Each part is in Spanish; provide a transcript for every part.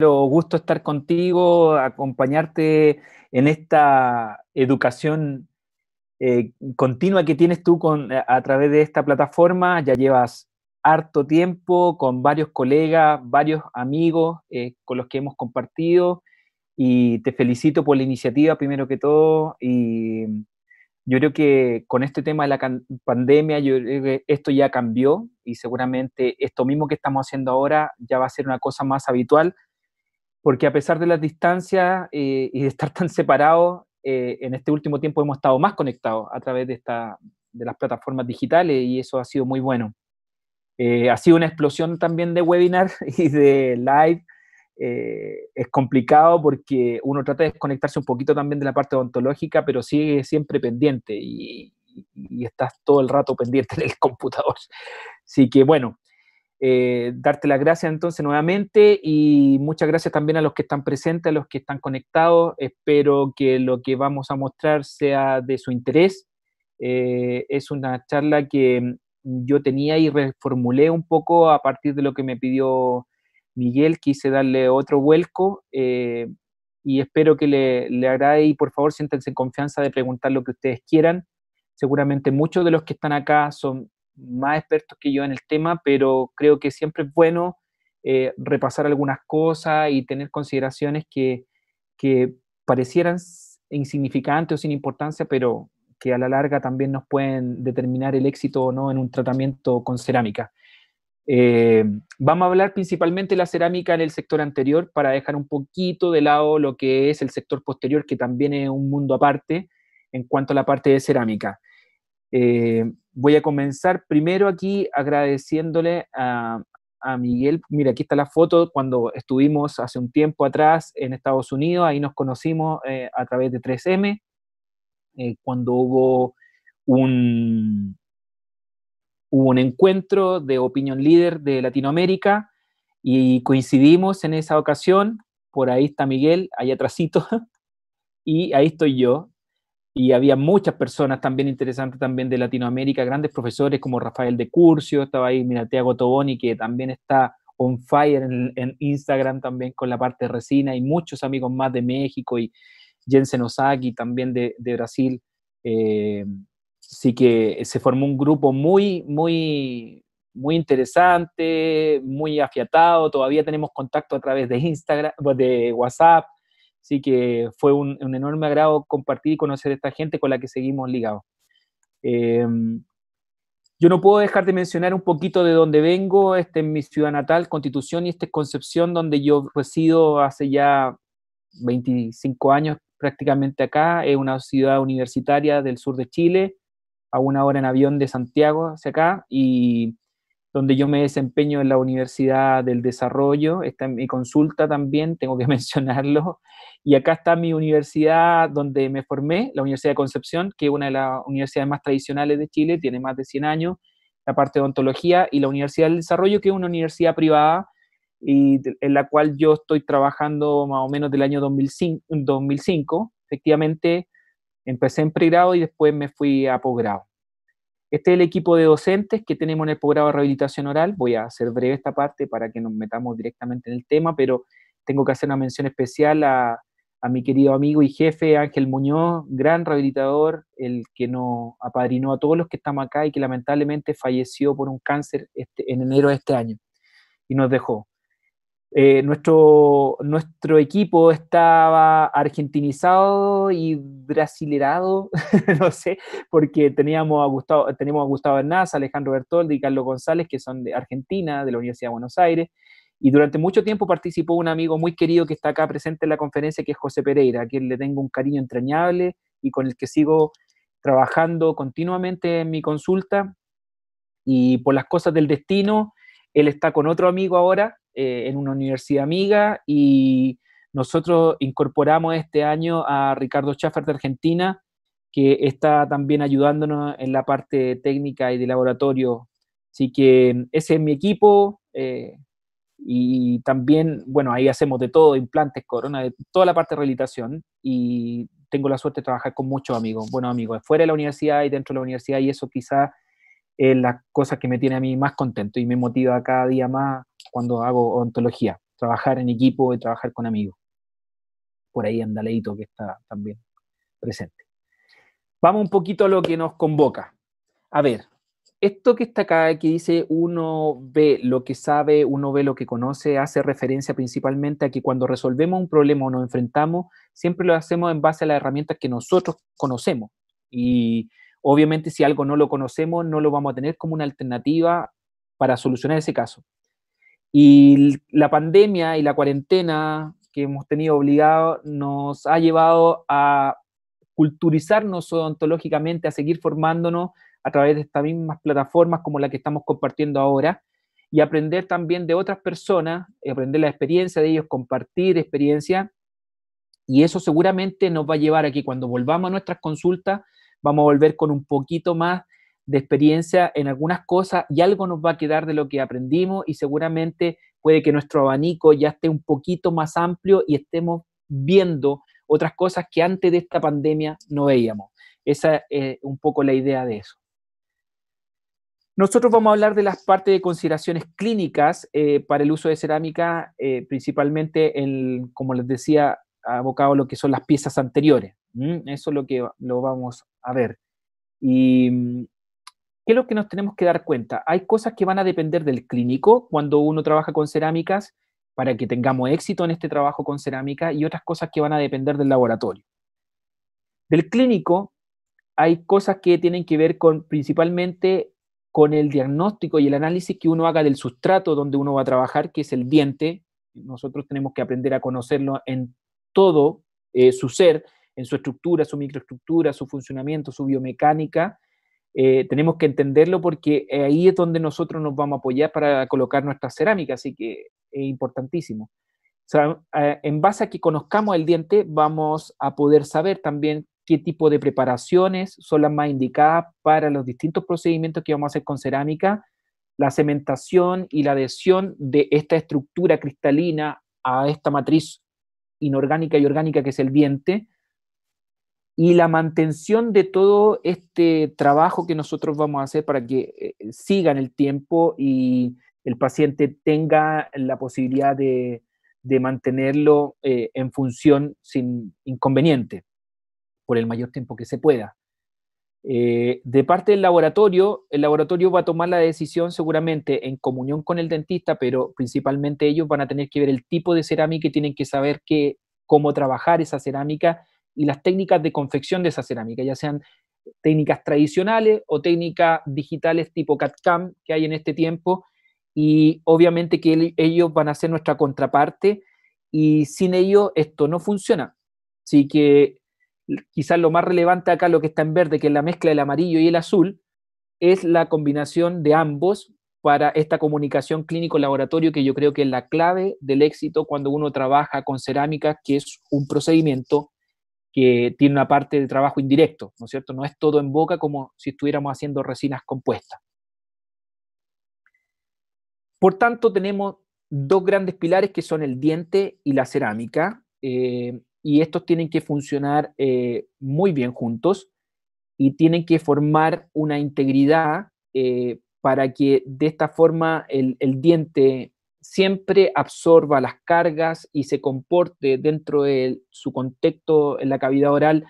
gusto estar contigo, acompañarte en esta educación eh, continua que tienes tú eh, a través de esta plataforma. Ya llevas harto tiempo con varios colegas, varios amigos eh, con los que hemos compartido y te felicito por la iniciativa primero que todo y yo creo que con este tema de la pandemia, yo creo que esto ya cambió y seguramente esto mismo que estamos haciendo ahora ya va a ser una cosa más habitual porque a pesar de las distancias eh, y de estar tan separados, eh, en este último tiempo hemos estado más conectados a través de, las plataformas digitales y eso ha sido muy bueno. Eh, ha sido una explosión también de webinar y de live. es complicado porque uno trata de desconectarse un poquito también de la parte odontológica, pero sigue siempre pendiente y, estás todo el rato pendiente en el computador. Así que bueno, eh, darte las gracias entonces nuevamente y muchas gracias también a los que están presentes, a los que están conectados. Espero que lo que vamos a mostrar sea de su interés. Eh, es una charla que yo tenía y reformulé un poco a partir de lo que me pidió Miguel. Quise darle otro vuelco eh, y espero que le, le agrade y por favor siéntense en confianza de preguntar lo que ustedes quieran. Seguramente muchos de los que están acá son más expertos que yo en el tema, pero creo que siempre es bueno eh, repasar algunas cosas y tener consideraciones que, parecieran insignificantes o sin importancia, pero que a la larga también nos pueden determinar el éxito o no en un tratamiento con cerámica. Eh, vamos a hablar principalmente de la cerámica en el sector anterior para dejar un poquito de lado lo que es el sector posterior, que también es un mundo aparte en cuanto a la parte de cerámica. Eh, voy a comenzar primero aquí agradeciéndole a, Miguel. Mira, aquí está la foto cuando estuvimos hace un tiempo atrás en Estados Unidos, ahí nos conocimos eh, a través de 3M, eh, cuando hubo un, un encuentro de opinión líder de Latinoamérica y coincidimos en esa ocasión, por ahí está Miguel, allá atrásito, y ahí estoy yo, y había muchas personas también interesantes también de Latinoamérica, grandes profesores como Rafael de Curcio, estaba ahí, mira, Tiago Toboni, que también está on fire en, Instagram también con la parte de resina, y muchos amigos más de México, y Jensen Osaki también de, Brasil. Eh, así que se formó un grupo muy, muy, muy interesante, muy afiatado, todavía tenemos contacto a través de Instagram, de WhatsApp, Así que fue un, enorme agrado compartir y conocer a esta gente con la que seguimos ligados. Em, yo no puedo dejar de mencionar un poquito de dónde vengo. Este es mi ciudad natal, Constitución, y esta es Concepción, donde yo resido hace ya 25 años prácticamente acá. Es una ciudad universitaria del sur de Chile, a una hora en avión de Santiago hacia acá. Y donde yo me desempeño en la Universidad del Desarrollo, está en mi consulta también, tengo que mencionarlo, y acá está mi universidad donde me formé, la Universidad de Concepción, que es una de las universidades más tradicionales de Chile, tiene más de 100 años, la parte de ontología, y la Universidad del Desarrollo, que es una universidad privada, y en la cual yo estoy trabajando más o menos del año 2005, 2005 efectivamente empecé en pregrado y después me fui a posgrado. Este es el equipo de docentes que tenemos en el programa de rehabilitación oral. Voy a hacer breve esta parte para que nos metamos directamente en el tema, pero tengo que hacer una mención especial a, mi querido amigo y jefe Ángel Muñoz, gran rehabilitador, el que nos apadrinó a todos los que estamos acá y que lamentablemente falleció por un cáncer este, en enero de este año y nos dejó. Eh, nuestro, nuestro equipo estaba argentinizado y brasilerado, no sé, porque teníamos a Gustavo, tenemos a Gustavo Hernández, Alejandro Bertoldi y Carlos González, que son de Argentina, de la Universidad de Buenos Aires. Y durante mucho tiempo participó un amigo muy querido que está acá presente en la conferencia, que es José Pereira, a quien le tengo un cariño entrañable y con el que sigo trabajando continuamente en mi consulta. Y por las cosas del destino, él está con otro amigo ahora, eh, en una universidad amiga y nosotros incorporamos este año a Ricardo Schaffer de Argentina, que está también ayudándonos en la parte técnica y de laboratorio. Así que ese es mi equipo eh, y también, bueno, ahí hacemos de todo, implantes, corona, de toda la parte de rehabilitación y tengo la suerte de trabajar con muchos amigos, buenos amigos, fuera de la universidad y dentro de la universidad y eso quizá es la cosa que me tiene a mí más contento y me motiva cada día más cuando hago ontología, trabajar en equipo y trabajar con amigos. Por ahí Andaleito, que está también presente. Vamos un poquito a lo que nos convoca. A ver, esto que está acá, que dice uno ve lo que sabe, uno ve lo que conoce, hace referencia principalmente a que cuando resolvemos un problema o nos enfrentamos, siempre lo hacemos en base a las herramientas que nosotros conocemos. Y obviamente si algo no lo conocemos, no lo vamos a tener como una alternativa para solucionar ese caso. Y la pandemia y la cuarentena que hemos tenido obligado nos ha llevado a culturizarnos odontológicamente, a seguir formándonos a través de estas mismas plataformas como la que estamos compartiendo ahora y aprender también de otras personas, aprender la experiencia de ellos, compartir experiencia. Y eso seguramente nos va a llevar a que cuando volvamos a nuestras consultas, vamos a volver con un poquito más de experiencia en algunas cosas y algo nos va a quedar de lo que aprendimos y seguramente puede que nuestro abanico ya esté un poquito más amplio y estemos viendo otras cosas que antes de esta pandemia no veíamos. Esa es un poco la idea de eso. Nosotros vamos a hablar de las partes de consideraciones clínicas eh, para el uso de cerámica, eh, principalmente, en, como les decía, abocado a lo que son las piezas anteriores. Eso es lo que lo vamos a ver. Y, ¿Qué es lo que nos tenemos que dar cuenta? Hay cosas que van a depender del clínico cuando uno trabaja con cerámicas para que tengamos éxito en este trabajo con cerámica y otras cosas que van a depender del laboratorio. Del clínico hay cosas que tienen que ver con principalmente con el diagnóstico y el análisis que uno haga del sustrato donde uno va a trabajar, que es el diente. Nosotros tenemos que aprender a conocerlo en todo eh, su ser, en su estructura, su microestructura, su funcionamiento, su biomecánica, eh, tenemos que entenderlo porque eh, ahí es donde nosotros nos vamos a apoyar para colocar nuestra cerámica, así que es importantísimo. Eh, en base a que conozcamos el diente, vamos a poder saber también qué tipo de preparaciones son las más indicadas para los distintos procedimientos que vamos a hacer con cerámica, la cementación y la adhesión de esta estructura cristalina a esta matriz inorgánica y orgánica que es el diente, y la mantención de todo este trabajo que nosotros vamos a hacer para que eh, eh, siga sigan el tiempo y el paciente tenga la posibilidad de, mantenerlo eh, en función sin inconveniente por el mayor tiempo que se pueda. de parte del laboratorio, el laboratorio va a tomar la decisión seguramente en comunión con el dentista, pero principalmente ellos van a tener que ver el tipo de cerámica y tienen que saber que, cómo trabajar esa cerámica y las técnicas de confección de esa cerámica, ya sean técnicas tradicionales o técnicas digitales tipo CAD-CAM que hay en este tiempo. Y obviamente que ellos van a ser nuestra contraparte y sin ellos esto no funciona. Así que quizás lo más relevante acá, lo que está en verde, que es la mezcla del amarillo y el azul, es la combinación de ambos para esta comunicación clínico-laboratorio que yo creo que es la clave del éxito cuando uno trabaja con cerámica que es un procedimiento que tiene una parte de trabajo indirecto, ¿no es cierto? No es todo en boca como si estuviéramos haciendo resinas compuestas. Por tanto, tenemos dos grandes pilares que son el diente y la cerámica, eh, y estos tienen que funcionar eh, muy bien juntos y tienen que formar una integridad eh, para que de esta forma el diente siempre absorba las cargas y se comporte dentro de su contexto en la cavidad oral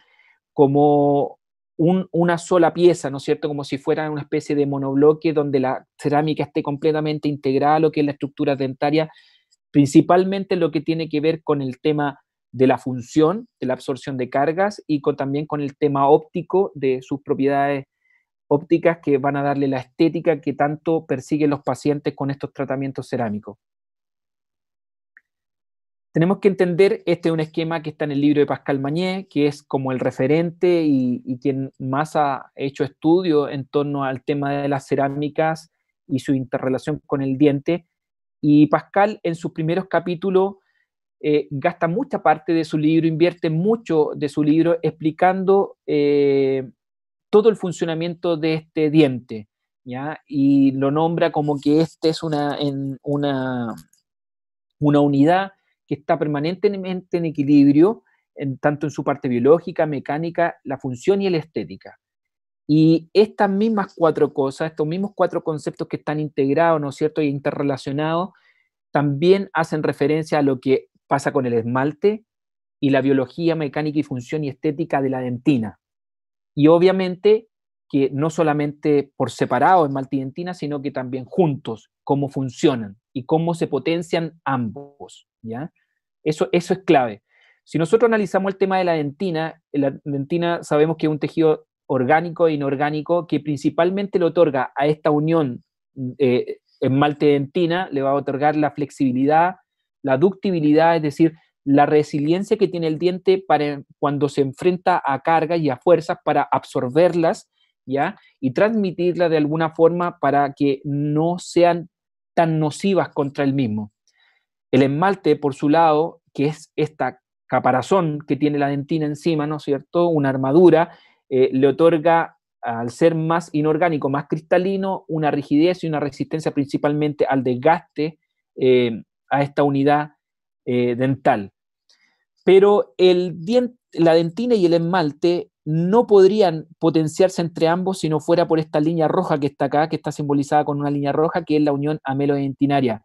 como una sola pieza, ¿no es cierto? Como si fuera una especie de monobloque donde la cerámica esté completamente integrada a lo que es la estructura dentaria, principalmente lo que tiene que ver con el tema de la función, de la absorción de cargas y también con el tema óptico de sus propiedades ópticas que van a darle la estética que tanto persiguen los pacientes con estos tratamientos cerámicos. Tenemos que entender, este es un esquema que está en el libro de Pascal Mañé, que es como el referente y, quien más ha hecho estudio en torno al tema de las cerámicas y su interrelación con el diente. Y Pascal en sus primeros capítulos eh, gasta mucha parte de su libro, invierte mucho de su libro explicando eh, todo el funcionamiento de este diente, Y lo nombra como que este es una, una unidad que está permanentemente en equilibrio, en, tanto en su parte biológica, mecánica, la función y la estética. Y estas mismas cuatro cosas, estos mismos cuatro conceptos que están integrados, ¿no es cierto?, y interrelacionados, también hacen referencia a lo que pasa con el esmalte y la biología mecánica y función y estética de la dentina y obviamente que no solamente por separado en Maltidentina, sino que también juntos, cómo funcionan y cómo se potencian ambos. ¿ya? Eso, eso es clave. Si nosotros analizamos el tema de la dentina, la dentina sabemos que es un tejido orgánico e inorgánico que principalmente le otorga a esta unión eh, en Maltidentina, le va a otorgar la flexibilidad, la ductibilidad, es decir, la resiliencia que tiene el diente para cuando se enfrenta a cargas y a fuerzas para absorberlas, ¿ya? Y transmitirlas de alguna forma para que no sean tan nocivas contra el mismo. El esmalte, por su lado, que es esta caparazón que tiene la dentina encima, ¿no es cierto? Una armadura, eh, le otorga, al ser más inorgánico, más cristalino, una rigidez y una resistencia principalmente al desgaste eh, a esta unidad eh, dental. Pero el la dentina y el esmalte no podrían potenciarse entre ambos si no fuera por esta línea roja que está acá, que está simbolizada con una línea roja, que es la unión amelo-dentinaria.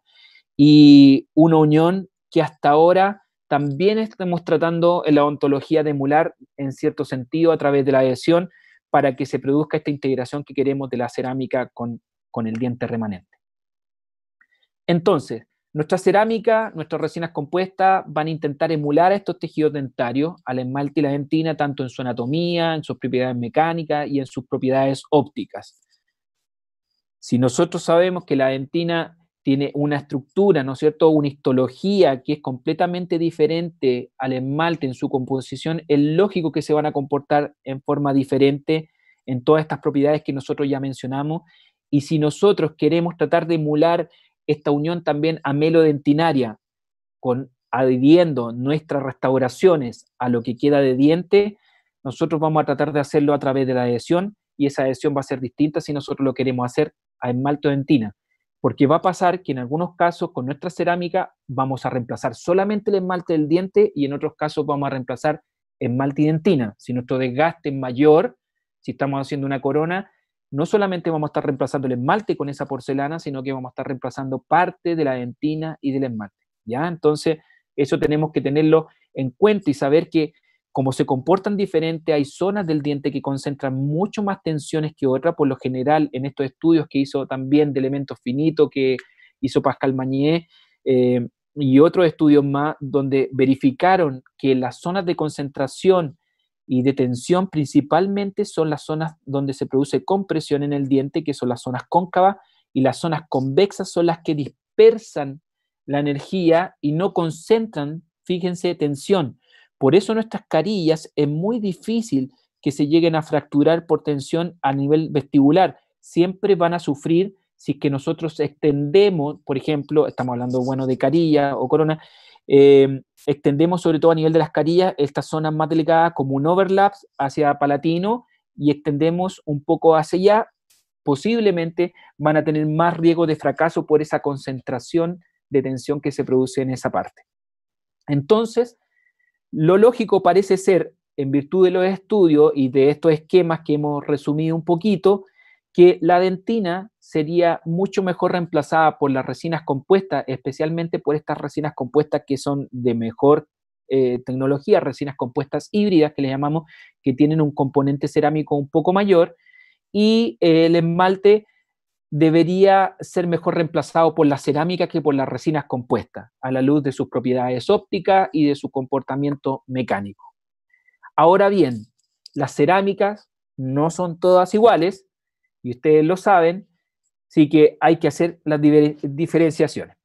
Y una unión que hasta ahora también estamos tratando en la ontología de emular en cierto sentido a través de la adhesión para que se produzca esta integración que queremos de la cerámica con el diente remanente. Entonces, nuestra cerámica, nuestras resinas compuestas van a intentar emular a estos tejidos dentarios, al esmalte y la dentina, tanto en su anatomía, en sus propiedades mecánicas y en sus propiedades ópticas. Si nosotros sabemos que la dentina tiene una estructura, ¿no es cierto?, una histología que es completamente diferente al esmalte en su composición, es lógico que se van a comportar en forma diferente en todas estas propiedades que nosotros ya mencionamos. Y si nosotros queremos tratar de emular esta unión también amelodentinaria, con adhiriendo nuestras restauraciones a lo que queda de diente, nosotros vamos a tratar de hacerlo a través de la adhesión y esa adhesión va a ser distinta si nosotros lo queremos hacer a dentina porque va a pasar que en algunos casos con nuestra cerámica vamos a reemplazar solamente el esmalte del diente y en otros casos vamos a reemplazar esmalte y dentina. Si nuestro desgaste es mayor, si estamos haciendo una corona, no solamente vamos a estar reemplazando el esmalte con esa porcelana, sino que vamos a estar reemplazando parte de la dentina y del esmalte. ¿ya? Entonces, eso tenemos que tenerlo en cuenta y saber que como se comportan diferente, hay zonas del diente que concentran mucho más tensiones que otras, por lo general en estos estudios que hizo también de elementos finitos, que hizo Pascal Mañé, eh, y otros estudios más, donde verificaron que las zonas de concentración y de tensión principalmente son las zonas donde se produce compresión en el diente, que son las zonas cóncavas, y las zonas convexas son las que dispersan la energía y no concentran, fíjense, tensión. Por eso nuestras carillas es muy difícil que se lleguen a fracturar por tensión a nivel vestibular. Siempre van a sufrir si que nosotros extendemos, por ejemplo, estamos hablando, bueno, de carilla o corona, eh, extendemos sobre todo a nivel de las carillas estas zonas más delicadas como un overlap hacia Palatino y extendemos un poco hacia allá, posiblemente van a tener más riesgo de fracaso por esa concentración de tensión que se produce en esa parte. Entonces, lo lógico parece ser, en virtud de los estudios y de estos esquemas que hemos resumido un poquito, que la dentina sería mucho mejor reemplazada por las resinas compuestas, especialmente por estas resinas compuestas que son de mejor eh, tecnología, resinas compuestas híbridas que le llamamos, que tienen un componente cerámico un poco mayor, y el esmalte debería ser mejor reemplazado por la cerámica que por las resinas compuestas, a la luz de sus propiedades ópticas y de su comportamiento mecánico. Ahora bien, las cerámicas no son todas iguales y ustedes lo saben, sí que hay que hacer las diferenciaciones.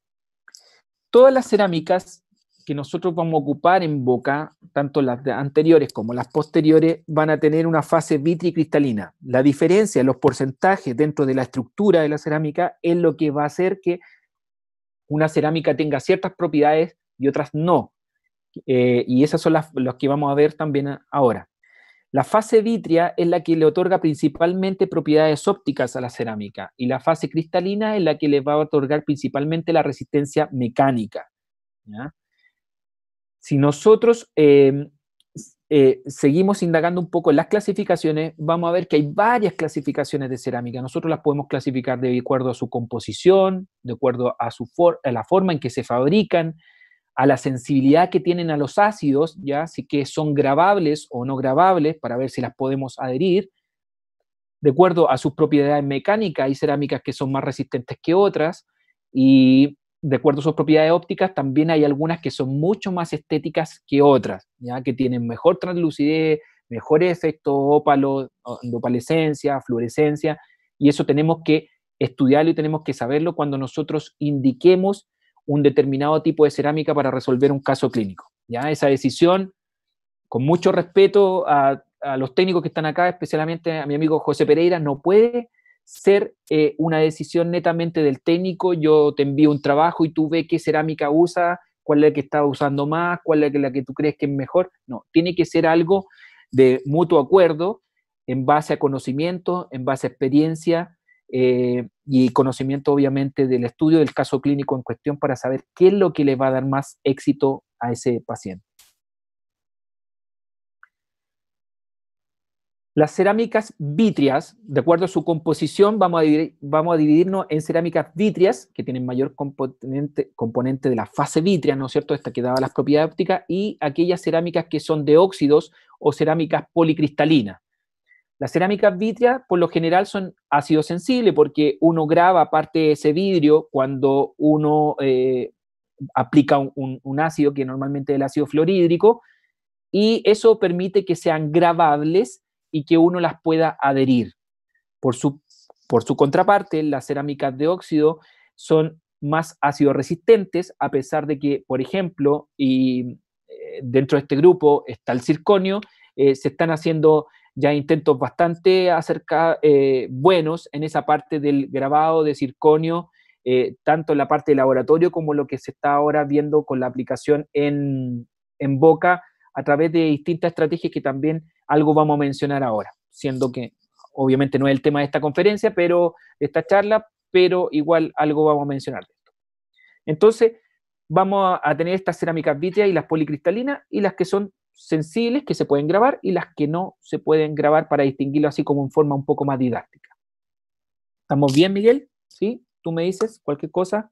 Todas las cerámicas que nosotros vamos a ocupar en boca, tanto las anteriores como las posteriores, van a tener una fase vitricristalina. La diferencia, los porcentajes dentro de la estructura de la cerámica es lo que va a hacer que una cerámica tenga ciertas propiedades y otras no. Eh, y esas son las que vamos a ver también ahora. La fase vitrea es la que le otorga principalmente propiedades ópticas a la cerámica y la fase cristalina es la que le va a otorgar principalmente la resistencia mecánica. Si nosotros em, eh, seguimos indagando un poco en las clasificaciones, vamos a ver que hay varias clasificaciones de cerámica. Nosotros las podemos clasificar de acuerdo a su composición, de acuerdo a, su a la forma en que se fabrican, a la sensibilidad que tienen a los ácidos, ya así que son grabables o no grabables para ver si las podemos adherir, de acuerdo a sus propiedades mecánicas, hay cerámicas que son más resistentes que otras y de acuerdo a sus propiedades ópticas también hay algunas que son mucho más estéticas que otras, ya que tienen mejor translucidez, mejor efecto ópalo, opalescencia, fluorescencia y eso tenemos que estudiarlo y tenemos que saberlo cuando nosotros indiquemos un determinado tipo de cerámica para resolver un caso clínico. ¿ya? Esa decisión, con mucho respeto a, los técnicos que están acá, especialmente a mi amigo José Pereira, no puede ser eh, una decisión netamente del técnico. Yo te envío un trabajo y tú ves qué cerámica usa, cuál es la que está usando más, cuál es la que tú crees que es mejor. No, tiene que ser algo de mutuo acuerdo en base a conocimiento, en base a experiencia, eh, y conocimiento obviamente del estudio del caso clínico en cuestión para saber qué es lo que le va a dar más éxito a ese paciente. Las cerámicas vitrias, de acuerdo a su composición, vamos a, dividirnos en cerámicas vítreas, que tienen mayor componente, de la fase vitrea, ¿no es cierto?, esta que daba las propiedades ópticas, y aquellas cerámicas que son de óxidos o cerámicas policristalinas. Las cerámicas vitrias por lo general son ácido sensibles porque uno graba parte de ese vidrio cuando uno eh, aplica un, ácido que normalmente es el ácido fluorhídrico y eso permite que sean grabables y que uno las pueda adherir. Por su, por su contraparte, las cerámicas de óxido son más ácido resistentes a pesar de que, por ejemplo, y eh, dentro de este grupo está el circonio, eh, se están haciendo ya intentos bastante acerca, eh, buenos en esa parte del grabado de circonio, eh, tanto en la parte de laboratorio como lo que se está ahora viendo con la aplicación en, Boca a través de distintas estrategias que también algo vamos a mencionar ahora, siendo que obviamente no es el tema de esta conferencia, pero de esta charla, pero igual algo vamos a mencionar de esto. Entonces, vamos a, tener estas cerámicas vítreas y las policristalinas y las que son sensibles que se pueden grabar y las que no se pueden grabar para distinguirlo así como en forma un poco más didáctica. ¿Estamos bien, Miguel? ¿Sí? ¿Tú me dices cualquier cosa?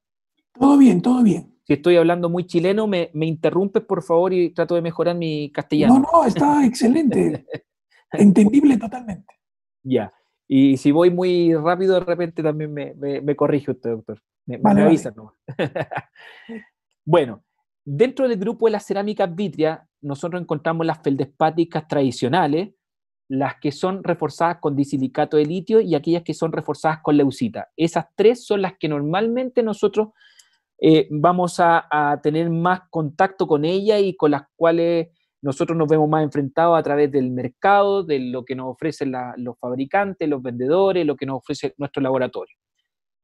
Todo bien, todo bien. Si estoy hablando muy chileno, me, me interrumpes, por favor, y trato de mejorar mi castellano. No, no, está excelente. Entendible totalmente. Ya. Y si voy muy rápido, de repente también me, me, corrige usted, doctor. Me, avisa bueno, Dentro del grupo de las cerámicas vitrias, nosotros encontramos las feldespáticas tradicionales, las que son reforzadas con disilicato de litio y aquellas que son reforzadas con leucita. Esas tres son las que normalmente nosotros eh, vamos a, tener más contacto con ellas y con las cuales nosotros nos vemos más enfrentados a través del mercado, de lo que nos ofrecen los fabricantes, los vendedores, lo que nos ofrece nuestro laboratorio.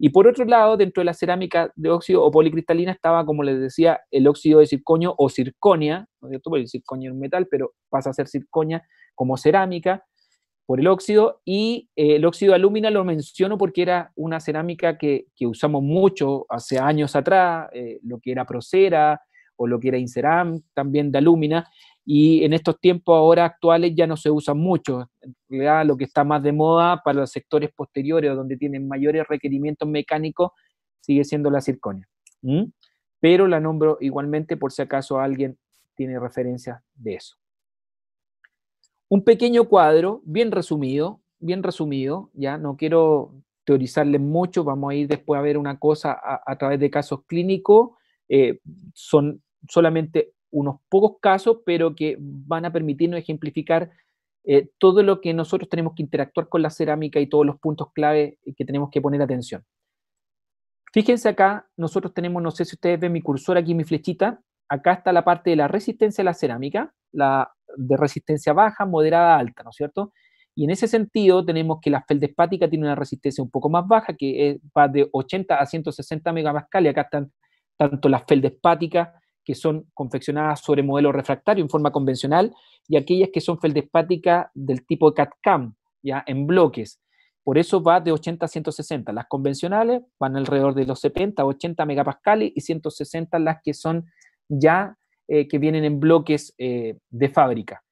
Y por otro lado, dentro de la cerámica de óxido o policristalina estaba, como les decía, el óxido de circonio o circonia, ¿no es cierto? Porque el circonio es un metal, pero pasa a ser circonia como cerámica por el óxido. Y eh, el óxido de alumina lo menciono porque era una cerámica que, usamos mucho hace años atrás, eh, lo que era Procera o lo que era Inceram, también de alumina, y en estos tiempos ahora actuales ya no se usa mucho. Lo que está más de moda para los sectores posteriores donde tienen mayores requerimientos mecánicos sigue siendo la circonia. Pero la nombro igualmente por si acaso alguien tiene referencia de eso. Un pequeño cuadro, bien resumido, bien resumido, ya no quiero teorizarle mucho, vamos a ir después a ver una cosa a, través de casos clínicos, eh, son solamente unos pocos casos, pero que van a permitirnos ejemplificar eh, todo lo que nosotros tenemos que interactuar con la cerámica y todos los puntos clave que tenemos que poner atención. Fíjense acá, nosotros tenemos, no sé si ustedes ven mi cursor aquí, mi flechita, acá está la parte de la resistencia a la cerámica, la de resistencia baja, moderada, alta, ¿no es cierto? Y en ese sentido tenemos que la feldespática tiene una resistencia un poco más baja, que va de 80 a 160 y acá están tanto las feldespáticas que son confeccionadas sobre modelo refractario en forma convencional y aquellas que son feldespáticas del tipo catcam cam ya en bloques. Por eso va de 80 a 160. Las convencionales van alrededor de los 70, 80 megapascales y 160 las que son ya eh, que vienen en bloques eh, de fábrica.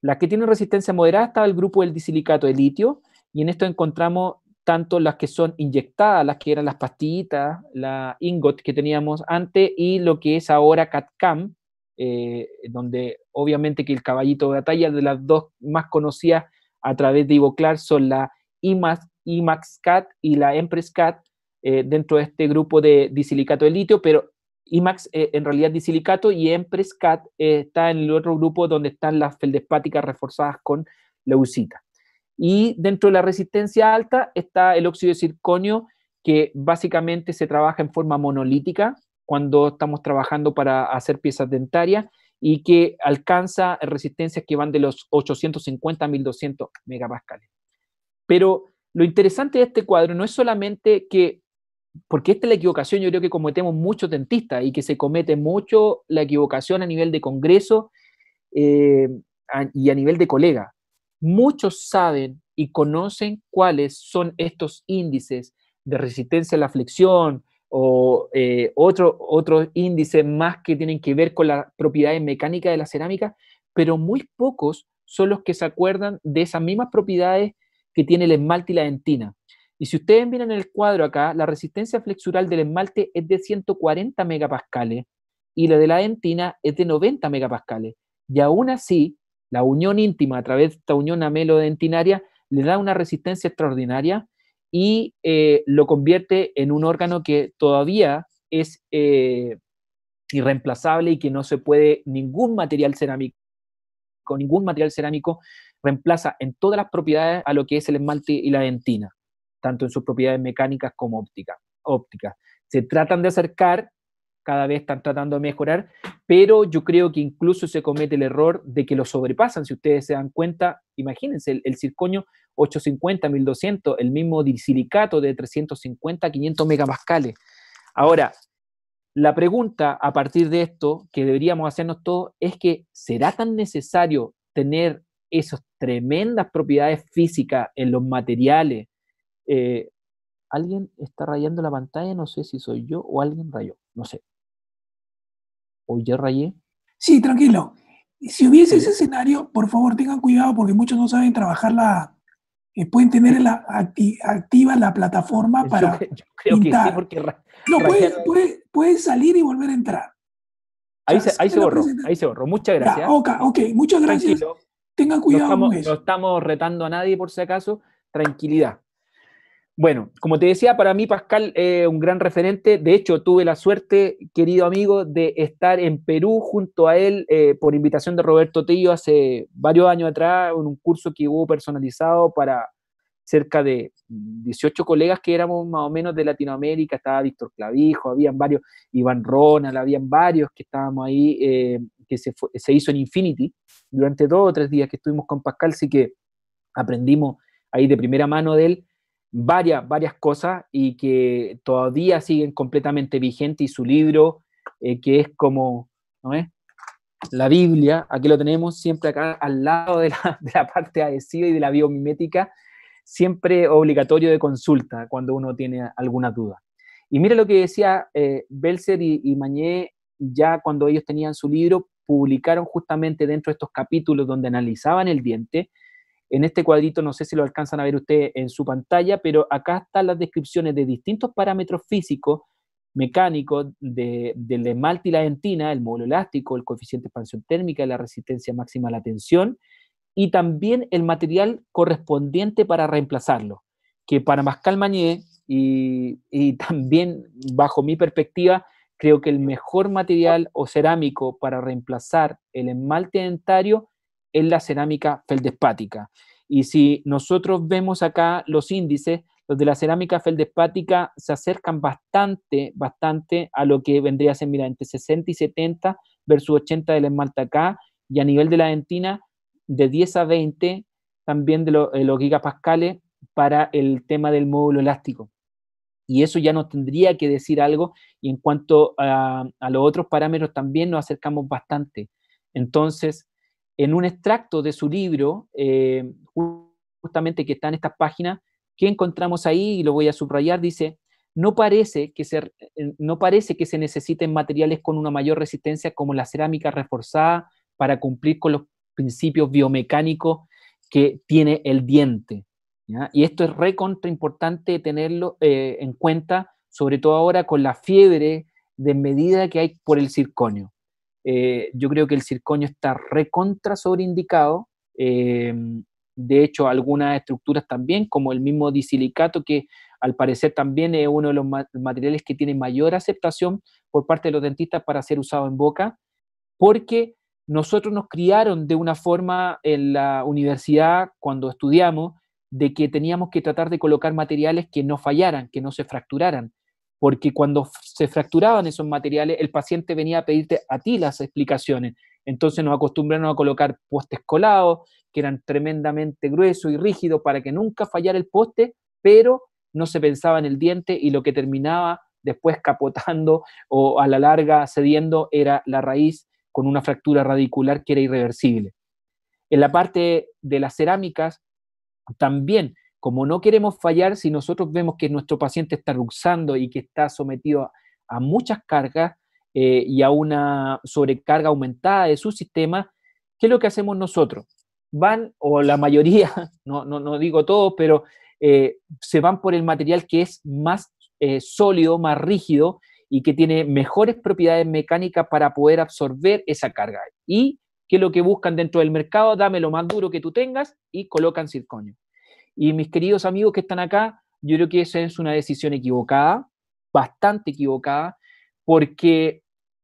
Las que tienen resistencia moderada está el grupo del disilicato de litio y en esto encontramos tanto las que son inyectadas, las que eran las pastillitas, la ingot que teníamos antes, y lo que es ahora CatCam, eh, donde obviamente que el caballito de batalla de las dos más conocidas a través de Ivoclar son la IMAX, IMAX-CAT y la empress cat eh, dentro de este grupo de disilicato de litio, pero IMAX eh, en realidad disilicato y EMPRES-CAT está en el otro grupo donde están las feldespáticas reforzadas con leucita. Y dentro de la resistencia alta está el óxido de circonio, que básicamente se trabaja en forma monolítica cuando estamos trabajando para hacer piezas dentarias y que alcanza resistencias que van de los 850 a 1200 megapascales. Pero lo interesante de este cuadro no es solamente que, porque esta es la equivocación, yo creo que cometemos mucho dentistas y que se comete mucho la equivocación a nivel de congreso eh, y a nivel de colega. Muchos saben y conocen cuáles son estos índices de resistencia a la flexión o eh, otros índices más que tienen que ver con las propiedades mecánicas de la cerámica, pero muy pocos son los que se acuerdan de esas mismas propiedades que tiene el esmalte y la dentina. Y si ustedes miran el cuadro acá, la resistencia flexural del esmalte es de 140 megapascales y la de la dentina es de 90 megapascales. Y aún así, la unión íntima a través de esta unión amelodentinaria le da una resistencia extraordinaria y eh, lo convierte en un órgano que todavía es eh, irreemplazable y que no se puede ningún material cerámico, ningún material cerámico reemplaza en todas las propiedades a lo que es el esmalte y la dentina, tanto en sus propiedades mecánicas como ópticas. Se tratan de acercar cada vez están tratando de mejorar, pero yo creo que incluso se comete el error de que lo sobrepasan. Si ustedes se dan cuenta, imagínense, el, circoño 850, 1200, el mismo disilicato de 350, 500 megapascales. Ahora, la pregunta a partir de esto que deberíamos hacernos todos es que ¿será tan necesario tener esas tremendas propiedades físicas en los materiales? Eh, alguien está rayando la pantalla, no sé si soy yo o alguien rayó, no sé. Sí, tranquilo. Si hubiese ese escenario, por favor tengan cuidado porque muchos no saben trabajar la... Eh, pueden tener la, activa la plataforma para... pintar. no, puedes, salir y volver a entrar. Ahí se, borró, ahí se borró. Muchas gracias. ok, muchas gracias. Tengan cuidado. eso. no estamos retando a nadie por si acaso. Tranquilidad. Bueno, como te decía, para mí Pascal es un gran referente. De hecho, tuve la suerte, querido amigo, de estar en Perú junto a él eh, por invitación de Roberto Tillo hace varios años atrás en un curso que hubo personalizado para cerca de 18 colegas que éramos más o menos de Latinoamérica. Estaba Víctor Clavijo, habían varios, Iván Ronald, habían varios que estábamos ahí, eh, que se, hizo en Infinity durante dos o tres días que estuvimos con Pascal, así que aprendimos ahí de primera mano de él varias, varias cosas y que todavía siguen completamente vigentes y su libro, eh, que es como, La Biblia, aquí lo tenemos siempre acá al lado de la, parte adhesiva y de la biomimética, siempre obligatorio de consulta cuando uno tiene alguna duda. Y mira lo que decía eh, Belser y, y Mañé, ya cuando ellos tenían su libro, publicaron justamente dentro de estos capítulos donde analizaban el diente, en este cuadrito, no sé si lo alcanzan a ver ustedes en su pantalla, pero acá están las descripciones de distintos parámetros físicos, mecánicos, del esmalte y la dentina, el módulo elástico, el coeficiente de expansión térmica, la resistencia máxima a la tensión, y también el material correspondiente para reemplazarlo, que para Mascal mañé y también bajo mi perspectiva, creo que el mejor material o cerámico para reemplazar el esmalte dentario es la cerámica feldespática. Y si nosotros vemos acá los índices, los de la cerámica feldespática se acercan bastante, bastante a lo que vendría a ser, mira, entre 60 y 70 versus 80 del esmalte acá, y a nivel de la dentina, de 10 a 20 también de, eh, los gigapascales para el tema del módulo elástico. Y eso ya nos tendría que decir algo, y en cuanto a los otros parámetros también nos acercamos bastante. Entonces, en un extracto de su libro, eh, justamente que está en estas páginas, que encontramos ahí, y lo voy a subrayar, dice, no parece, que se, eh, no parece que se necesiten materiales con una mayor resistencia como la cerámica reforzada para cumplir con los principios biomecánicos que tiene el diente. Y esto es recontra importante tenerlo eh, en cuenta, sobre todo ahora con la fiebre de medida que hay por el circonio. Eh, yo creo que el circonio está recontra sobreindicado. Eh, de hecho, algunas estructuras también, como el mismo disilicato, que al parecer también es uno de los materiales que tiene mayor aceptación por parte de los dentistas para ser usado en boca, porque nosotros nos criaron de una forma en la universidad cuando estudiamos de que teníamos que tratar de colocar materiales que no fallaran, que no se fracturaran porque cuando se fracturaban esos materiales, el paciente venía a pedirte a ti las explicaciones. Entonces nos acostumbraron a colocar postes colados, que eran tremendamente gruesos y rígidos para que nunca fallara el poste, pero no se pensaba en el diente y lo que terminaba después capotando o a la larga cediendo era la raíz con una fractura radicular que era irreversible. En la parte de las cerámicas también como no queremos fallar, si nosotros vemos que nuestro paciente está ruxando y que está sometido a, muchas cargas eh, y a una sobrecarga aumentada de su sistema, ¿qué es lo que hacemos nosotros? Van, o la mayoría, no, no, digo todos, pero eh, se van por el material que es más eh, sólido, más rígido y que tiene mejores propiedades mecánicas para poder absorber esa carga. Y qué es lo que buscan dentro del mercado, dame lo más duro que tú tengas y colocan circonio. Y mis queridos amigos que están acá, yo creo que esa es una decisión equivocada, bastante equivocada, porque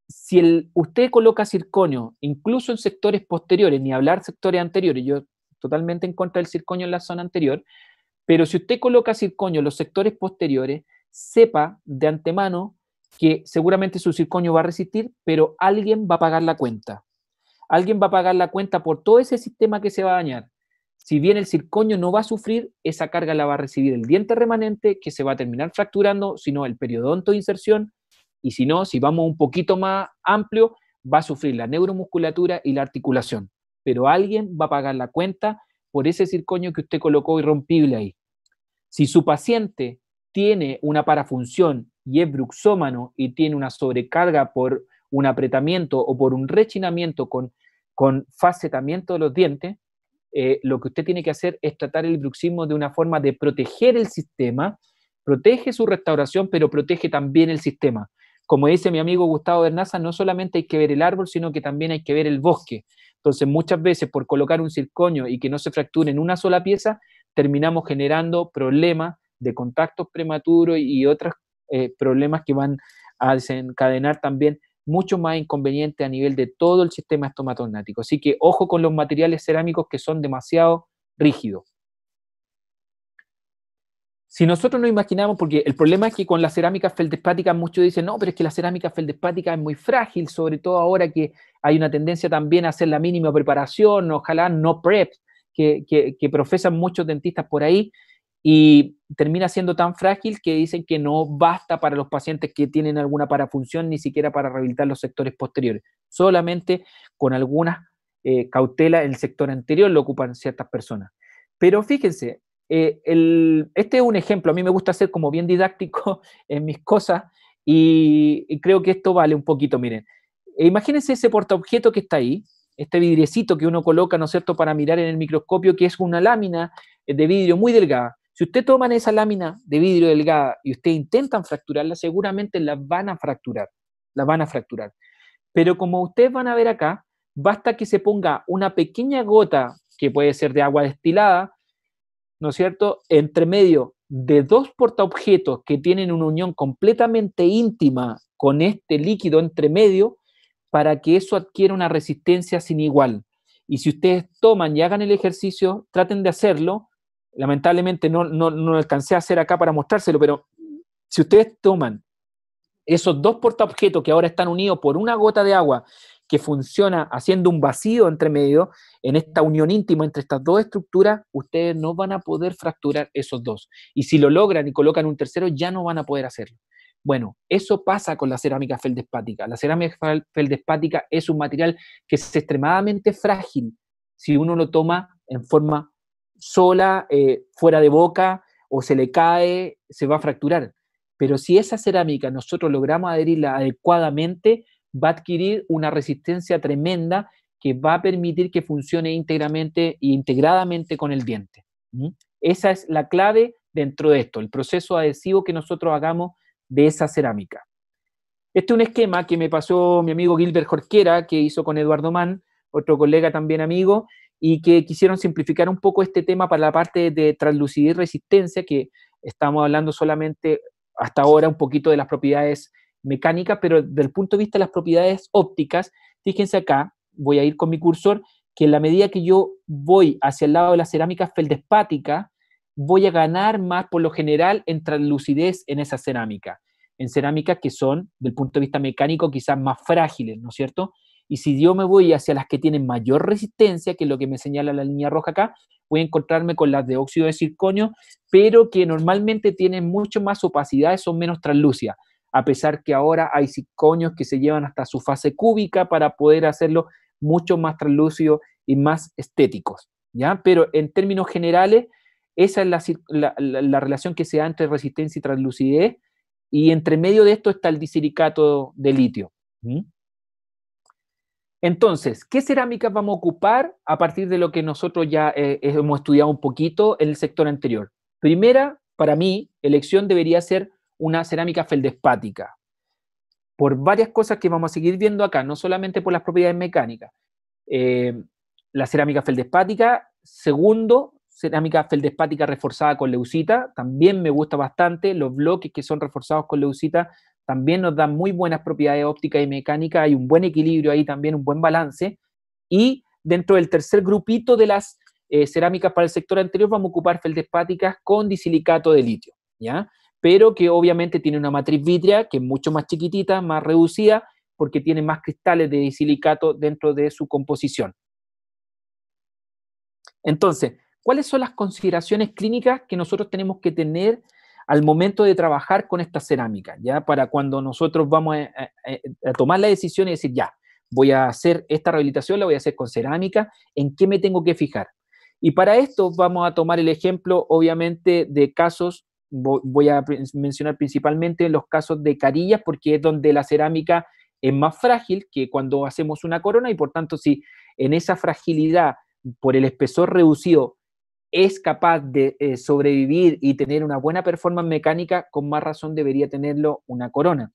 si usted coloca circonio, incluso en sectores posteriores, ni hablar sectores anteriores, yo totalmente en contra del circonio en la zona anterior, pero si usted coloca circonio en los sectores posteriores, sepa de antemano que seguramente su circonio va a resistir, pero alguien va a pagar la cuenta. Alguien va a pagar la cuenta por todo ese sistema que se va a dañar si bien el circoño no va a sufrir, esa carga la va a recibir el diente remanente, que se va a terminar fracturando, sino el periodonto de inserción, y si no, si vamos un poquito más amplio, va a sufrir la neuromusculatura y la articulación. Pero alguien va a pagar la cuenta por ese circoño que usted colocó irrompible ahí. Si su paciente tiene una parafunción y es bruxómano y tiene una sobrecarga por un apretamiento o por un rechinamiento con facetamiento de los dientes, eh, lo que usted tiene que hacer es tratar el bruxismo de una forma de proteger el sistema, protege su restauración, pero protege también el sistema. Como dice mi amigo Gustavo Bernaza, no solamente hay que ver el árbol, sino que también hay que ver el bosque. Entonces, muchas veces por colocar un circoño y que no se fracture en una sola pieza, terminamos generando problemas de contactos prematuros y otros eh, problemas que van a desencadenar también mucho más inconveniente a nivel de todo el sistema estomatognático. Así que ojo con los materiales cerámicos que son demasiado rígidos. Si nosotros nos imaginamos, porque el problema es que con la cerámica feldespática muchos dicen, no, pero es que la cerámica feldespática es muy frágil, sobre todo ahora que hay una tendencia también a hacer la mínima preparación, ojalá no prep, que profesan muchos dentistas por ahí y termina siendo tan frágil que dicen que no basta para los pacientes que tienen alguna parafunción, ni siquiera para rehabilitar los sectores posteriores. Solamente con alguna eh, cautela el sector anterior lo ocupan ciertas personas. Pero fíjense, eh, este es un ejemplo, a mí me gusta ser como bien didáctico en mis cosas y, creo que esto vale un poquito, miren. Eh, imagínense ese portaobjeto que está ahí, este vidriecito que uno coloca, ¿no es cierto?, para mirar en el microscopio, que es una lámina de vidrio muy delgada. Si usted toman esa lámina de vidrio delgada y usted intentan fracturarla, seguramente la van a fracturar, la van a fracturar. Pero como ustedes van a ver acá, basta que se ponga una pequeña gota, que puede ser de agua destilada, ¿no es cierto?, entre medio de dos portaobjetos que tienen una unión completamente íntima con este líquido entre medio, para que eso adquiera una resistencia sin igual. Y si ustedes toman y hagan el ejercicio, traten de hacerlo, lamentablemente no, no, alcancé a hacer acá para mostrárselo, pero si ustedes toman esos dos portaobjetos que ahora están unidos por una gota de agua que funciona haciendo un vacío entre medio, en esta unión íntima entre estas dos estructuras, ustedes no van a poder fracturar esos dos. Y si lo logran y colocan un tercero, ya no van a poder hacerlo. Bueno, eso pasa con la cerámica feldespática. La cerámica feldespática es un material que es extremadamente frágil si uno lo toma en forma sola, eh, fuera de boca, o se le cae, se va a fracturar. Pero si esa cerámica nosotros logramos adherirla adecuadamente, va a adquirir una resistencia tremenda que va a permitir que funcione íntegramente e integradamente con el diente. Esa es la clave dentro de esto, el proceso adhesivo que nosotros hagamos de esa cerámica. Este es un esquema que me pasó mi amigo Gilbert Jorquera, que hizo con Eduardo Mann, otro colega también amigo, y que quisieron simplificar un poco este tema para la parte de translucidez y resistencia, que estamos hablando solamente hasta ahora un poquito de las propiedades mecánicas, pero del punto de vista de las propiedades ópticas, fíjense acá, voy a ir con mi cursor, que en la medida que yo voy hacia el lado de la cerámica feldespática, voy a ganar más por lo general en translucidez en esa cerámica, en cerámicas que son, del punto de vista mecánico, quizás más frágiles, ¿no es cierto? Y si yo me voy hacia las que tienen mayor resistencia, que es lo que me señala la línea roja acá, voy a encontrarme con las de óxido de circonio, pero que normalmente tienen mucho más opacidad, son menos translúcidas. A pesar que ahora hay circonios que se llevan hasta su fase cúbica para poder hacerlo mucho más translúcido y más estéticos. ¿ya? Pero en términos generales, esa es la, relación que se da entre resistencia y translucidez. Y entre medio de esto está el disilicato de litio. Entonces, ¿qué cerámicas vamos a ocupar a partir de lo que nosotros ya eh, eh, hemos estudiado un poquito en el sector anterior? Primera, para mí, elección debería ser una cerámica feldespática, por varias cosas que vamos a seguir viendo acá, no solamente por las propiedades mecánicas. Eh, la cerámica feldespática, segundo, cerámica feldespática reforzada con leucita, también me gusta bastante, los bloques que son reforzados con leucita también nos dan muy buenas propiedades ópticas y mecánicas, hay un buen equilibrio ahí también, un buen balance. Y dentro del tercer grupito de las eh, cerámicas para el sector anterior vamos a ocupar feldespáticas con disilicato de litio, ¿ya? Pero que obviamente tiene una matriz vitrea que es mucho más chiquitita, más reducida, porque tiene más cristales de disilicato dentro de su composición. Entonces, ¿cuáles son las consideraciones clínicas que nosotros tenemos que tener al momento de trabajar con esta cerámica, ¿ya? Para cuando nosotros vamos a, tomar la decisión y decir, ya, voy a hacer esta rehabilitación, la voy a hacer con cerámica, ¿en qué me tengo que fijar? Y para esto vamos a tomar el ejemplo, obviamente, de casos, voy a mencionar principalmente los casos de carillas, porque es donde la cerámica es más frágil que cuando hacemos una corona y por tanto si en esa fragilidad por el espesor reducido es capaz de eh, sobrevivir y tener una buena performance mecánica, con más razón debería tenerlo una corona.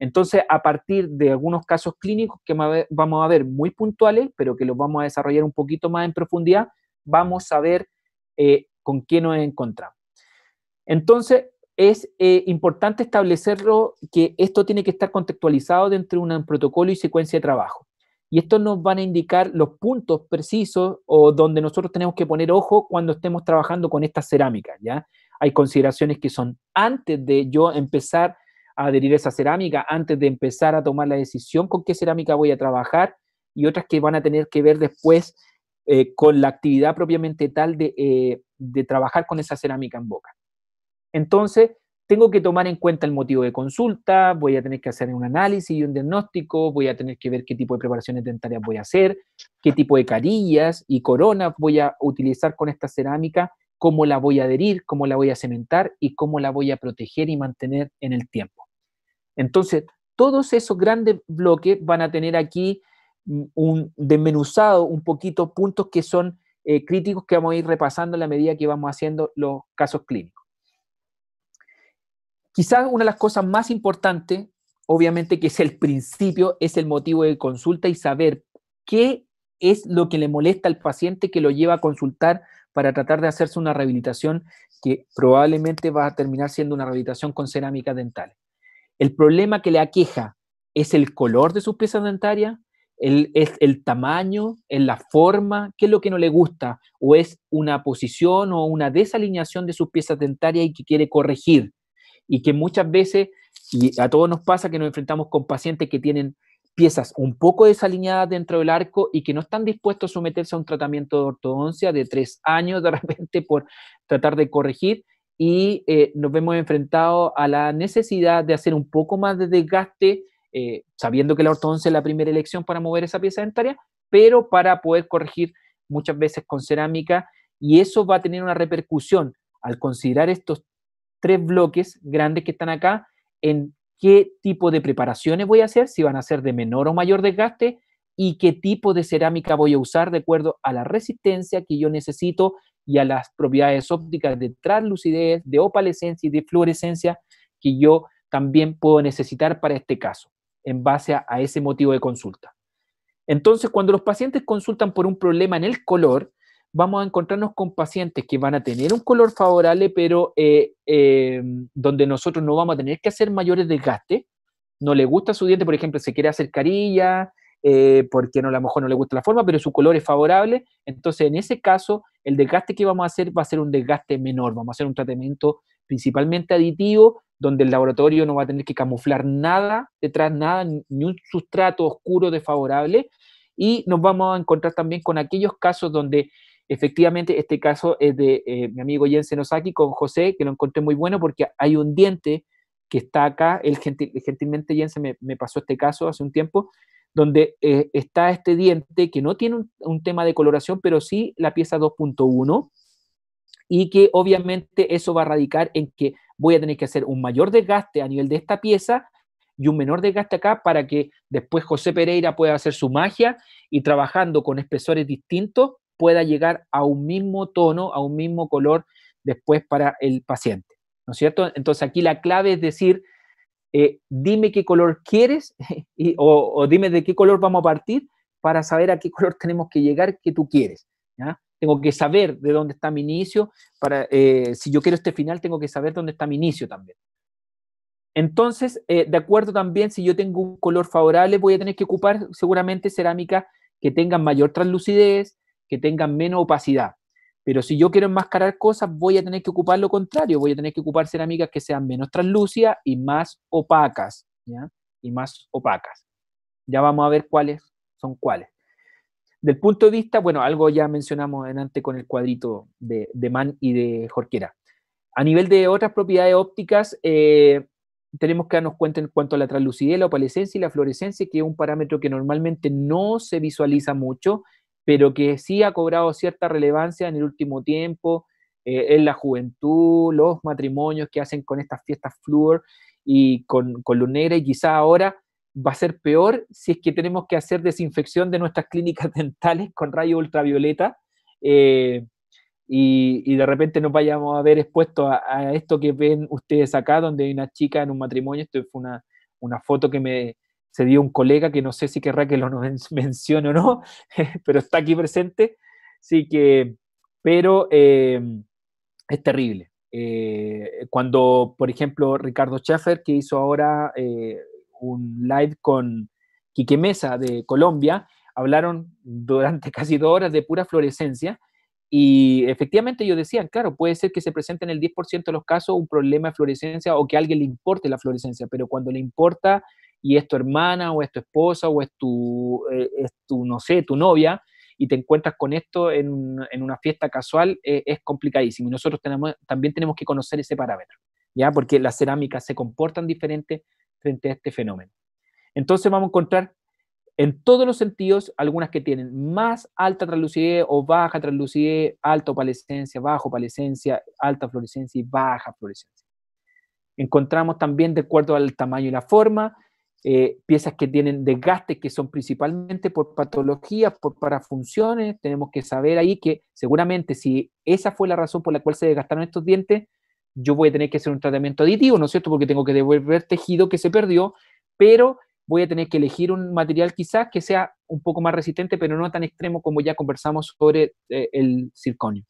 Entonces, a partir de algunos casos clínicos que vamos a ver muy puntuales, pero que los vamos a desarrollar un poquito más en profundidad, vamos a ver eh, con quién nos encontramos. Entonces, es eh, importante establecerlo que esto tiene que estar contextualizado dentro de un protocolo y secuencia de trabajo y estos nos van a indicar los puntos precisos o donde nosotros tenemos que poner ojo cuando estemos trabajando con esta cerámica, ¿ya? Hay consideraciones que son antes de yo empezar a adherir esa cerámica, antes de empezar a tomar la decisión con qué cerámica voy a trabajar y otras que van a tener que ver después eh, con la actividad propiamente tal eh, de trabajar con esa cerámica en boca. Entonces, tengo que tomar en cuenta el motivo de consulta, voy a tener que hacer un análisis y un diagnóstico, voy a tener que ver qué tipo de preparaciones dentarias voy a hacer, qué tipo de carillas y coronas voy a utilizar con esta cerámica, cómo la voy a adherir, cómo la voy a cementar y cómo la voy a proteger y mantener en el tiempo. Entonces, todos esos grandes bloques van a tener aquí mm, un desmenuzado, un poquito puntos que son eh, críticos que vamos a ir repasando a la medida que vamos haciendo los casos clínicos. Quizás una de las cosas más importantes, obviamente que es el principio, es el motivo de consulta y saber qué es lo que le molesta al paciente que lo lleva a consultar para tratar de hacerse una rehabilitación que probablemente va a terminar siendo una rehabilitación con cerámica dental. El problema que le aqueja es el color de sus piezas dentarias, el, es el tamaño, es la forma, qué es lo que no le gusta, o es una posición o una desalineación de sus piezas dentarias y que quiere corregir y que muchas veces, y a todos nos pasa que nos enfrentamos con pacientes que tienen piezas un poco desalineadas dentro del arco y que no están dispuestos a someterse a un tratamiento de ortodoncia de tres años de repente por tratar de corregir y eh, nos vemos enfrentados a la necesidad de hacer un poco más de desgaste, eh, sabiendo que la ortodoncia es la primera elección para mover esa pieza dentaria, pero para poder corregir muchas veces con cerámica y eso va a tener una repercusión al considerar estos tres bloques grandes que están acá en qué tipo de preparaciones voy a hacer, si van a ser de menor o mayor desgaste y qué tipo de cerámica voy a usar de acuerdo a la resistencia que yo necesito y a las propiedades ópticas de translucidez, de opalescencia y de fluorescencia que yo también puedo necesitar para este caso, en base a, a ese motivo de consulta. Entonces, cuando los pacientes consultan por un problema en el color, vamos a encontrarnos con pacientes que van a tener un color favorable, pero eh, eh, donde nosotros no vamos a tener que hacer mayores desgastes. No le gusta su diente, por ejemplo, se quiere hacer carilla, eh, porque no, a lo mejor no le gusta la forma, pero su color es favorable. Entonces, en ese caso, el desgaste que vamos a hacer va a ser un desgaste menor. Vamos a hacer un tratamiento principalmente aditivo, donde el laboratorio no va a tener que camuflar nada detrás, nada, ni un sustrato oscuro desfavorable. Y nos vamos a encontrar también con aquellos casos donde Efectivamente, este caso es de eh, mi amigo Jensen Osaki con José, que lo encontré muy bueno porque hay un diente que está acá, él gentilmente Jensen me, pasó este caso hace un tiempo, donde eh, está este diente que no tiene un, un, tema de coloración, pero sí la pieza 2.1, y que obviamente eso va a radicar en que voy a tener que hacer un mayor desgaste a nivel de esta pieza y un menor desgaste acá para que después José Pereira pueda hacer su magia y trabajando con espesores distintos pueda llegar a un mismo tono, a un mismo color después para el paciente. ¿No es cierto? Entonces aquí la clave es decir, eh, dime qué color quieres o, dime de qué color vamos a partir para saber a qué color tenemos que llegar que tú quieres. ¿ya? Tengo que saber de dónde está mi inicio, para, eh, si yo quiero este final tengo que saber dónde está mi inicio también. Entonces, eh, de acuerdo también, si yo tengo un color favorable, voy a tener que ocupar seguramente cerámica que tenga mayor translucidez, que tengan menos opacidad. Pero si yo quiero enmascarar cosas, voy a tener que ocupar lo contrario, voy a tener que ocupar cerámicas que sean menos translúcidas y más opacas, ¿ya? Y más opacas. Ya vamos a ver cuáles son cuáles. Del punto de vista, bueno, algo ya mencionamos antes con el cuadrito de, de Mann y de Jorquera. A nivel de otras propiedades ópticas, eh, tenemos que darnos cuenta en cuanto a la translucidez, la opalescencia y la fluorescencia, que es un parámetro que normalmente no se visualiza mucho pero que sí ha cobrado cierta relevancia en el último tiempo, eh, en la juventud, los matrimonios que hacen con estas fiestas flúor y con, con luz negra, y quizá ahora va a ser peor si es que tenemos que hacer desinfección de nuestras clínicas dentales con rayo ultravioleta eh, y, de repente nos vayamos a ver expuestos a, esto que ven ustedes acá, donde hay una chica en un matrimonio, esto fue una foto que me, se dio un colega que no sé si querrá que lo mencione o no, pero está aquí presente. Sí que, pero em, es terrible. Eh, cuando, por ejemplo, Ricardo Schaeffer, que hizo ahora eh, un live con Quique Mesa de Colombia, hablaron durante casi dos horas de pura fluorescencia. Y efectivamente ellos decían, claro, puede ser que se presente en el 10% de los casos un problema de fluorescencia o que a alguien le importe la fluorescencia, pero cuando le importa y es tu hermana o es tu esposa o es tu, eh, tu no sé, tu novia, y te encuentras con esto en, una fiesta casual, eh, es complicadísimo. Y nosotros también tenemos que conocer ese parámetro, ¿ya? Porque las cerámicas se comportan diferente frente a este fenómeno. Entonces vamos a encontrar en todos los sentidos, algunas que tienen más alta translucidez o baja translucidez, alta opalescencia, bajo opalescencia, alta fluorescencia y baja fluorescencia. Encontramos también, de acuerdo al tamaño y la forma, eh, piezas que tienen desgaste que son principalmente por patologías, por parafunciones. Tenemos que saber ahí que seguramente si esa fue la razón por la cual se desgastaron estos dientes, yo voy a tener que hacer un tratamiento aditivo, ¿no es cierto? Porque tengo que devolver tejido que se perdió, pero voy a tener que elegir un material quizás que sea un poco más resistente, pero no tan extremo como ya conversamos sobre eh, el circonio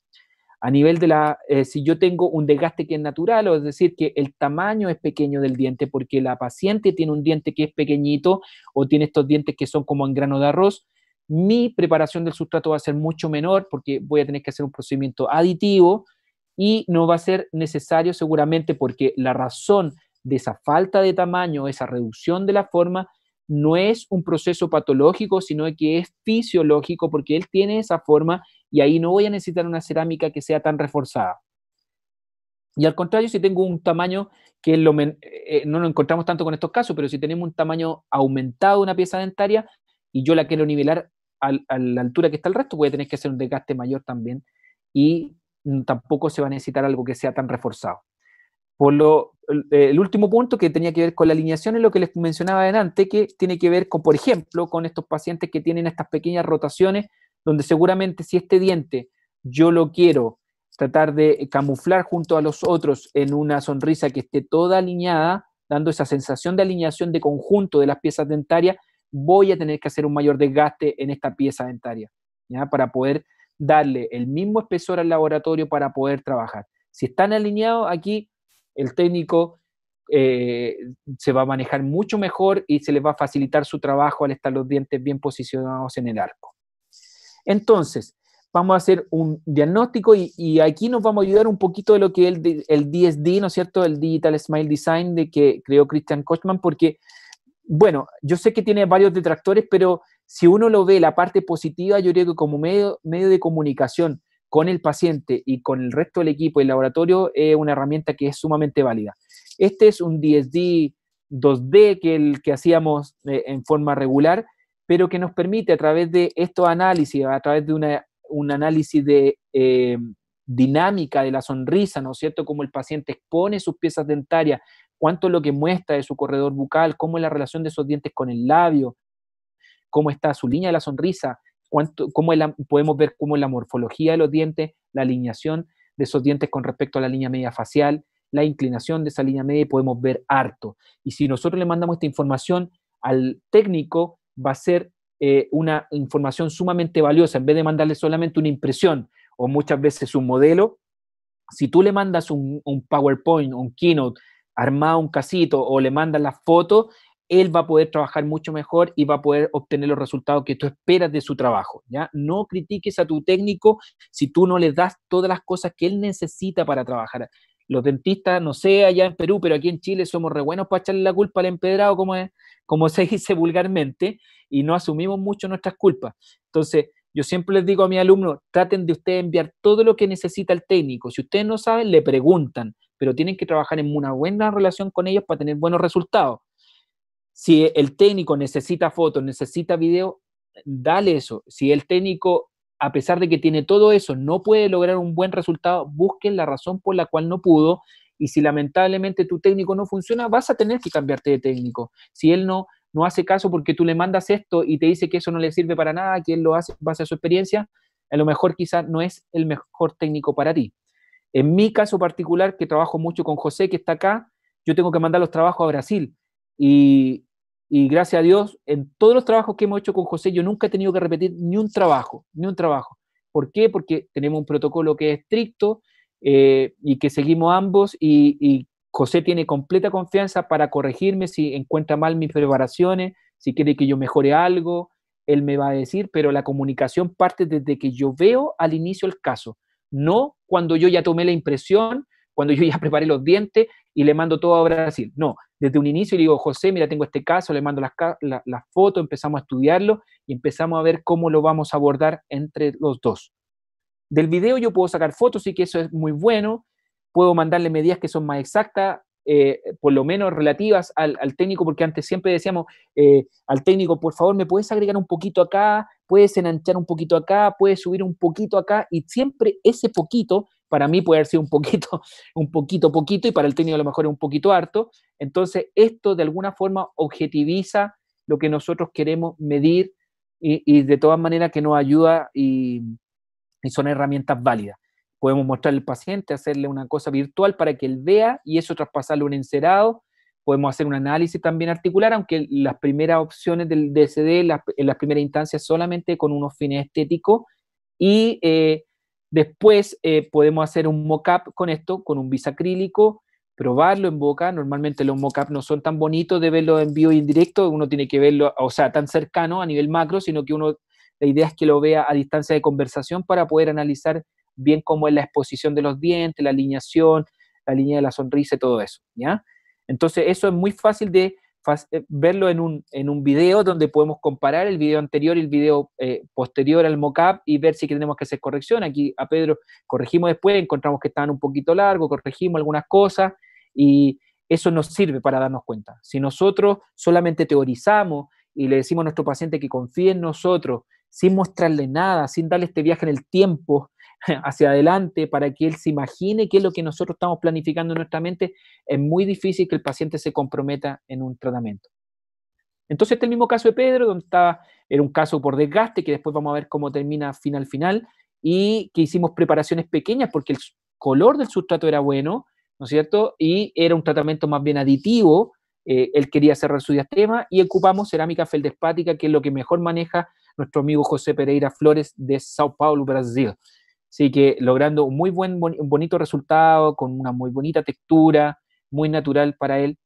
a nivel de la, eh, si yo tengo un desgaste que es natural, o es decir, que el tamaño es pequeño del diente, porque la paciente tiene un diente que es pequeñito o tiene estos dientes que son como en grano de arroz, mi preparación del sustrato va a ser mucho menor porque voy a tener que hacer un procedimiento aditivo y no va a ser necesario seguramente porque la razón de esa falta de tamaño, esa reducción de la forma, no es un proceso patológico, sino que es fisiológico porque él tiene esa forma y ahí no voy a necesitar una cerámica que sea tan reforzada. Y al contrario, si tengo un tamaño que eh, eh, no lo encontramos tanto con estos casos, pero si tenemos un tamaño aumentado de una pieza dentaria y yo la quiero nivelar a la altura que está el resto, voy a tener que hacer un desgaste mayor también y tampoco se va a necesitar algo que sea tan reforzado el último punto que tenía que ver con la alineación es lo que les mencionaba adelante, que tiene que ver con, por ejemplo, con estos pacientes que tienen estas pequeñas rotaciones, donde seguramente si este diente yo lo quiero tratar de camuflar junto a los otros en una sonrisa que esté toda alineada, dando esa sensación de alineación de conjunto de las piezas dentarias, voy a tener que hacer un mayor desgaste en esta pieza dentaria, para poder darle el mismo espesor al laboratorio para poder trabajar. Si están alineados, aquí el técnico eh, se va a manejar mucho mejor y se les va a facilitar su trabajo al estar los dientes bien posicionados en el arco. Entonces, vamos a hacer un diagnóstico y, aquí nos vamos a ayudar un poquito de lo que es el, DSD, ¿no es cierto? El Digital Smile Design de que creó Christian Kochman, porque, bueno, yo sé que tiene varios detractores, pero si uno lo ve, la parte positiva, yo creo que como medio, medio de comunicación, con el paciente y con el resto del equipo del laboratorio es una herramienta que es sumamente válida. Este es un DSD 2D que, que hacíamos eh, en forma regular, pero que nos permite a través de estos análisis, a través de un análisis de eh, dinámica de la sonrisa, ¿no es cierto? Cómo el paciente expone sus piezas dentarias, cuánto es lo que muestra de su corredor bucal, cómo es la relación de esos dientes con el labio, cómo está su línea de la sonrisa, cómo podemos ver cómo la morfología de los dientes, la alineación de esos dientes con respecto a la línea media facial, la inclinación de esa línea media y podemos ver harto. Y si nosotros le mandamos esta información al técnico, va a ser eh, una información sumamente valiosa. En vez de mandarle solamente una impresión o muchas veces un modelo, si tú le mandas un, un PowerPoint, un Keynote, armado un casito o le mandas la foto, él va a poder trabajar mucho mejor y va a poder obtener los resultados que tú esperas de su trabajo. ¿ya? No critiques a tu técnico si tú no le das todas las cosas que él necesita para trabajar. Los dentistas, no sé, allá en Perú, pero aquí en Chile somos re buenos para echarle la culpa al empedrado, como, es, como se dice vulgarmente, y no asumimos mucho nuestras culpas. Entonces, yo siempre les digo a mis alumnos, traten de ustedes enviar todo lo que necesita el técnico. Si ustedes no saben, le preguntan, pero tienen que trabajar en una buena relación con ellos para tener buenos resultados. Si el técnico necesita fotos, necesita video, dale eso. Si el técnico, a pesar de que tiene todo eso, no puede lograr un buen resultado, busquen la razón por la cual no pudo. Y si lamentablemente tu técnico no funciona, vas a tener que cambiarte de técnico. Si él no, no hace caso porque tú le mandas esto y te dice que eso no le sirve para nada, que él lo hace en base a su experiencia, a lo mejor quizás no es el mejor técnico para ti. En mi caso particular, que trabajo mucho con José, que está acá, yo tengo que mandar los trabajos a Brasil. Y, y gracias a Dios, en todos los trabajos que hemos hecho con José, yo nunca he tenido que repetir ni un trabajo, ni un trabajo. ¿Por qué? Porque tenemos un protocolo que es estricto eh, y que seguimos ambos y, y, José tiene completa confianza para corregirme si encuentra mal mis preparaciones, si quiere que yo mejore algo, él me va a decir, pero la comunicación parte desde que yo veo al inicio el caso, no cuando yo ya tomé la impresión, cuando yo ya preparé los dientes y le mando todo a Brasil. No, desde un inicio le digo, José, mira, tengo este caso, le mando las la, fotos, empezamos a estudiarlo y empezamos a ver cómo lo vamos a abordar entre los dos. Del video yo puedo sacar fotos y que eso es muy bueno, puedo mandarle medidas que son más exactas, eh, por lo menos relativas al, técnico, porque antes siempre decíamos eh, al técnico, por favor, me puedes agregar un poquito acá, puedes enanchar un poquito acá, puedes subir un poquito acá, y siempre ese poquito para mí puede haber sido un poquito, un poquito, poquito, y para el técnico a lo mejor es un poquito harto. Entonces, esto de alguna forma objetiviza lo que nosotros queremos medir y, de todas maneras que nos ayuda y, son herramientas válidas. Podemos mostrar al paciente, hacerle una cosa virtual para que él vea y eso traspasarle un encerado. Podemos hacer un análisis también articular, aunque las primeras opciones del DSD, en las primeras instancias, solamente con unos fines estéticos y eh, Después eh, podemos hacer un mock-up con esto, con un bisacrílico, probarlo en boca. Normalmente los mock-up no son tan bonitos de verlo en vivo y e en directo, uno tiene que verlo, o sea, tan cercano a nivel macro, sino que uno, la idea es que lo vea a distancia de conversación para poder analizar bien cómo es la exposición de los dientes, la alineación, la línea de la sonrisa y todo eso, ¿ya? Entonces, eso es muy fácil de eh, verlo en un, en un video donde podemos comparar el video anterior y el video eh, posterior al mock-up y ver si tenemos que hacer corrección. Aquí a Pedro corregimos después, encontramos que estaban un poquito largo, corregimos algunas cosas y eso nos sirve para darnos cuenta. Si nosotros solamente teorizamos y le decimos a nuestro paciente que confíe en nosotros, sin mostrarle nada, sin darle este viaje en el tiempo, hacia adelante, para que él se imagine qué es lo que nosotros estamos planificando en nuestra mente, es muy difícil que el paciente se comprometa en un tratamiento. Entonces, este el mismo caso de Pedro, donde estaba, era un caso por desgaste, que después vamos a ver cómo termina final final, y que hicimos preparaciones pequeñas porque el color del sustrato era bueno, ¿no es cierto? Y era un tratamiento más bien aditivo, eh, él quería cerrar su diastema y ocupamos cerámica feldespática, que es lo que mejor maneja nuestro amigo José Pereira Flores de Sao Paulo, Brasil. Así que logrando un muy buen, bonito resultado, con una muy bonita textura, muy natural para él.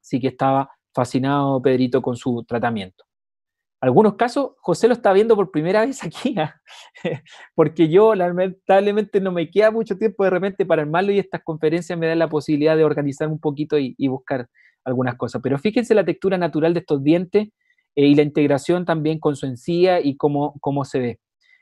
Así que estaba fascinado Pedrito con su tratamiento. Algunos casos, José lo está viendo por primera vez aquí, ¿ah? porque yo lamentablemente no me queda mucho tiempo de repente para armarlo y estas conferencias me dan la posibilidad de organizar un poquito y, buscar algunas cosas. Pero fíjense la textura natural de estos dientes eh, y la integración también con su encía y cómo se ve.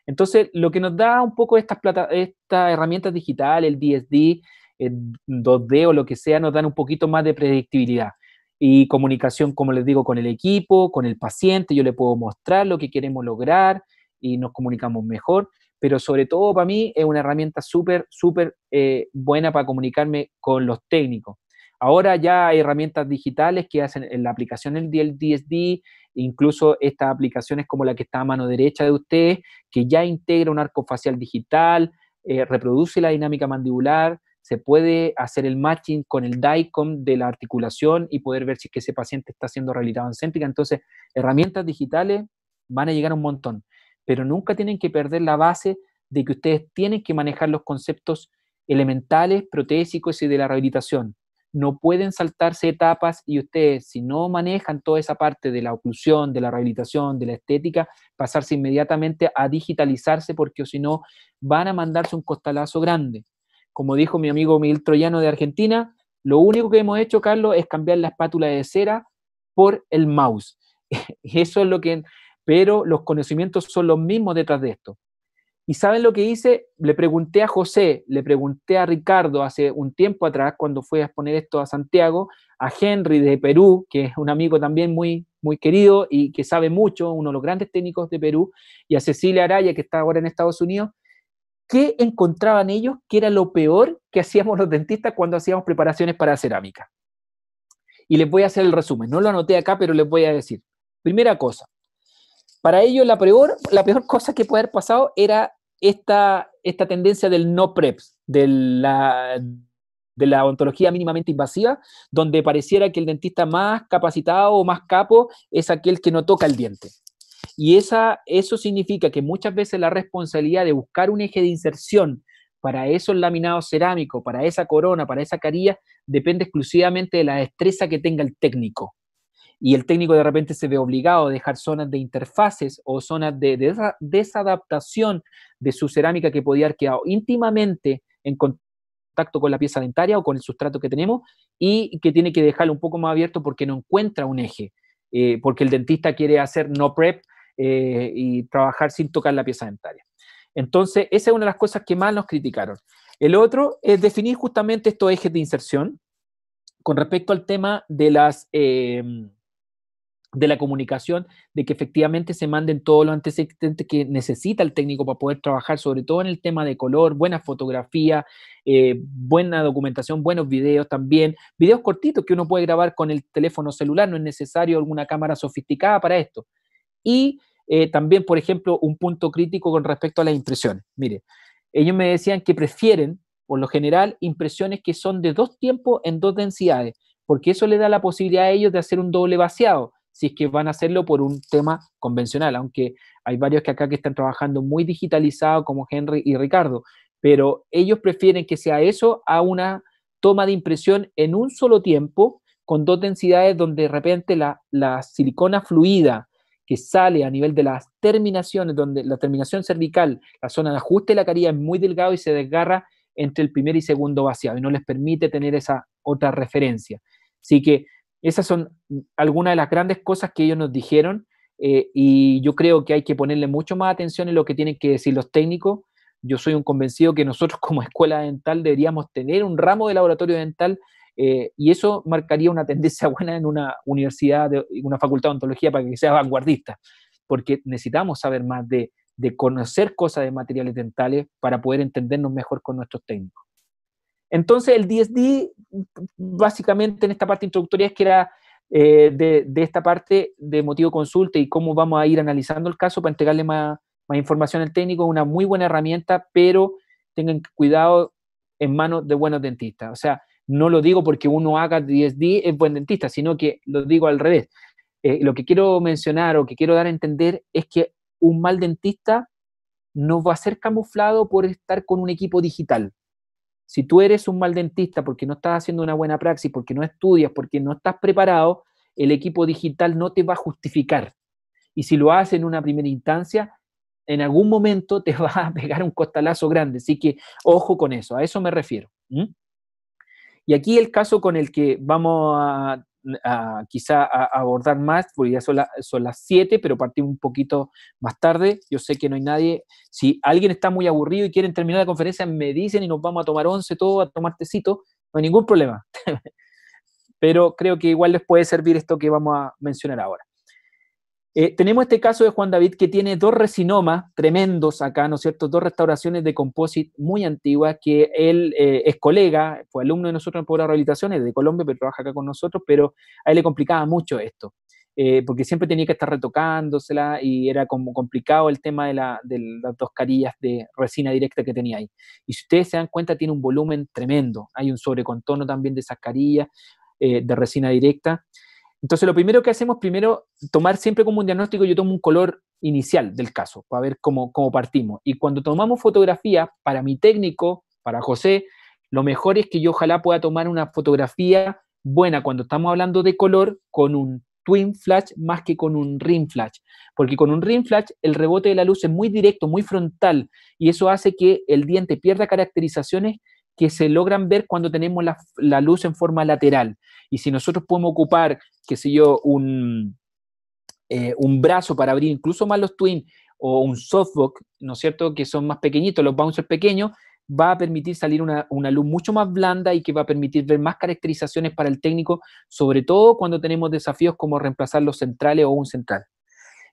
Entonces, lo que nos da un poco estas esta herramientas digitales, el DSD, el 2D o lo que sea, nos dan un poquito más de predictibilidad y comunicación, como les digo, con el equipo, con el paciente, yo le puedo mostrar lo que queremos lograr y nos comunicamos mejor, pero sobre todo para mí es una herramienta súper, súper eh, buena para comunicarme con los técnicos, Ahora ya hay herramientas digitales que hacen en la aplicación del DSD, incluso estas aplicaciones como la que está a mano derecha de ustedes, que ya integra un arco facial digital, eh, reproduce la dinámica mandibular, se puede hacer el matching con el DICOM de la articulación y poder ver si ese paciente está siendo rehabilitado en céntrica. Entonces, herramientas digitales van a llegar a un montón, pero nunca tienen que perder la base de que ustedes tienen que manejar los conceptos elementales, protésicos y de la rehabilitación no pueden saltarse etapas y ustedes, si no manejan toda esa parte de la oclusión, de la rehabilitación, de la estética, pasarse inmediatamente a digitalizarse porque si no van a mandarse un costalazo grande. Como dijo mi amigo Miguel Troyano de Argentina, lo único que hemos hecho, Carlos, es cambiar la espátula de cera por el mouse. Eso es lo que... Pero los conocimientos son los mismos detrás de esto. ¿Y saben lo que hice? Le pregunté a José, le pregunté a Ricardo hace un tiempo atrás, cuando fui a exponer esto a Santiago, a Henry de Perú, que es un amigo también muy, muy querido y que sabe mucho, uno de los grandes técnicos de Perú, y a Cecilia Araya, que está ahora en Estados Unidos, ¿qué encontraban ellos que era lo peor que hacíamos los dentistas cuando hacíamos preparaciones para cerámica? Y les voy a hacer el resumen. No lo anoté acá, pero les voy a decir. Primera cosa, para ellos la peor, la peor cosa que puede haber pasado era esta, tendencia del no PREPS, de la, de la ontología mínimamente invasiva, donde pareciera que el dentista más capacitado o más capo es aquel que no toca el diente. Y eso significa que muchas veces la responsabilidad de buscar un eje de inserción para esos laminados cerámicos, para esa corona, para esa carilla, depende exclusivamente de la destreza que tenga el técnico y el técnico de repente se ve obligado a dejar zonas de interfaces o zonas de, desadaptación de su cerámica que podía haber quedado íntimamente en contacto con la pieza dentaria o con el sustrato que tenemos y que tiene que dejarlo un poco más abierto porque no encuentra un eje, eh, porque el dentista quiere hacer no prep eh, y trabajar sin tocar la pieza dentaria. Entonces, esa es una de las cosas que más nos criticaron. El otro es definir justamente estos ejes de inserción con respecto al tema de las... Eh, de la comunicación, de que efectivamente se manden todos los antecedentes que necesita el técnico para poder trabajar, sobre todo en el tema de color, buena fotografía, eh, buena documentación, buenos videos también, videos cortitos que uno puede grabar con el teléfono celular, no es necesario alguna cámara sofisticada para esto. Y eh, también, por ejemplo, un punto crítico con respecto a las impresiones. Mire, ellos me decían que prefieren, por lo general, impresiones que son de dos tiempos en dos densidades, porque eso le da la posibilidad a ellos de hacer un doble vaciado si es que van a hacerlo por un tema convencional, aunque hay varios que acá que están trabajando muy digitalizados como Henry y Ricardo, pero ellos prefieren que sea eso a una toma de impresión en un solo tiempo con dos densidades donde de repente la, la silicona fluida que sale a nivel de las terminaciones, donde la terminación cervical, la zona de ajuste de la carilla es muy delgado y se desgarra entre el primer y segundo vaciado y no les permite tener esa otra referencia. Así que esas son algunas de las grandes cosas que ellos nos dijeron eh, y yo creo que hay que ponerle mucho más atención en lo que tienen que decir los técnicos. Yo soy un convencido que nosotros como escuela dental deberíamos tener un ramo de laboratorio dental eh, y eso marcaría una tendencia buena en una universidad, de, una facultad de odontología para que sea vanguardista, porque necesitamos saber más de conocer cosas de materiales dentales para poder entendernos mejor con nuestros técnicos. Entonces el DSD, básicamente en esta parte introductoria, es que era eh, de, esta parte de motivo consulta y cómo vamos a ir analizando el caso para entregarle más, información al técnico, una muy buena herramienta, pero tengan cuidado en manos de buenos dentistas. O sea, no lo digo porque uno haga DSD es buen dentista, sino que lo digo al revés. Eh, lo que quiero mencionar o que quiero dar a entender es que un mal dentista no va a ser camuflado por estar con un equipo digital. Si tú eres un mal dentista porque no estás haciendo una buena praxis, porque no estudias, porque no estás preparado, el equipo digital no te va a justificar. Y si lo hace en una primera instancia, en algún momento te va a pegar un costalazo grande. Así que ojo con eso, a eso me refiero. Y aquí el caso con el que vamos a quizá a, abordar más, porque ya son, las 7, pero partimos un poquito más tarde. Yo sé que no hay nadie. Si alguien está muy aburrido y quieren terminar la conferencia, me dicen y nos vamos a tomar once, todo, a tomar tecito, no hay ningún problema. pero creo que igual les puede servir esto que vamos a mencionar ahora. Eh, tenemos este caso de Juan David que tiene dos resinomas tremendos acá, ¿no es cierto? Dos restauraciones de composite muy antiguas que él eh, es colega, fue alumno de nosotros en de Rehabilitación, es de Colombia, pero trabaja acá con nosotros, pero a él le complicaba mucho esto. Eh, porque siempre tenía que estar retocándosela y era como complicado el tema de, las dos carillas de resina directa que tenía ahí. Y si ustedes se dan cuenta, tiene un volumen tremendo. Hay un sobrecontorno también de esas carillas de resina directa. Entonces, lo primero que hacemos, primero, tomar siempre como un diagnóstico, yo tomo un color inicial del caso, para ver cómo, partimos. Y cuando tomamos fotografía, para mi técnico, para José, lo mejor es que yo ojalá pueda tomar una fotografía buena cuando estamos hablando de color con un twin flash más que con un ring flash, porque con un ring flash el rebote de la luz es muy directo, muy frontal, y eso hace que el diente pierda caracterizaciones que se logran ver cuando tenemos la, luz en forma lateral. Y si nosotros podemos ocupar, qué sé yo, un, eh, un brazo para abrir incluso más los twin o un softbox, ¿no es cierto?, que son más pequeñitos, los bouncers pequeños, va a permitir salir una, luz mucho más blanda y que va a permitir ver más caracterizaciones para el técnico, sobre todo cuando tenemos desafíos como reemplazar los centrales o un central.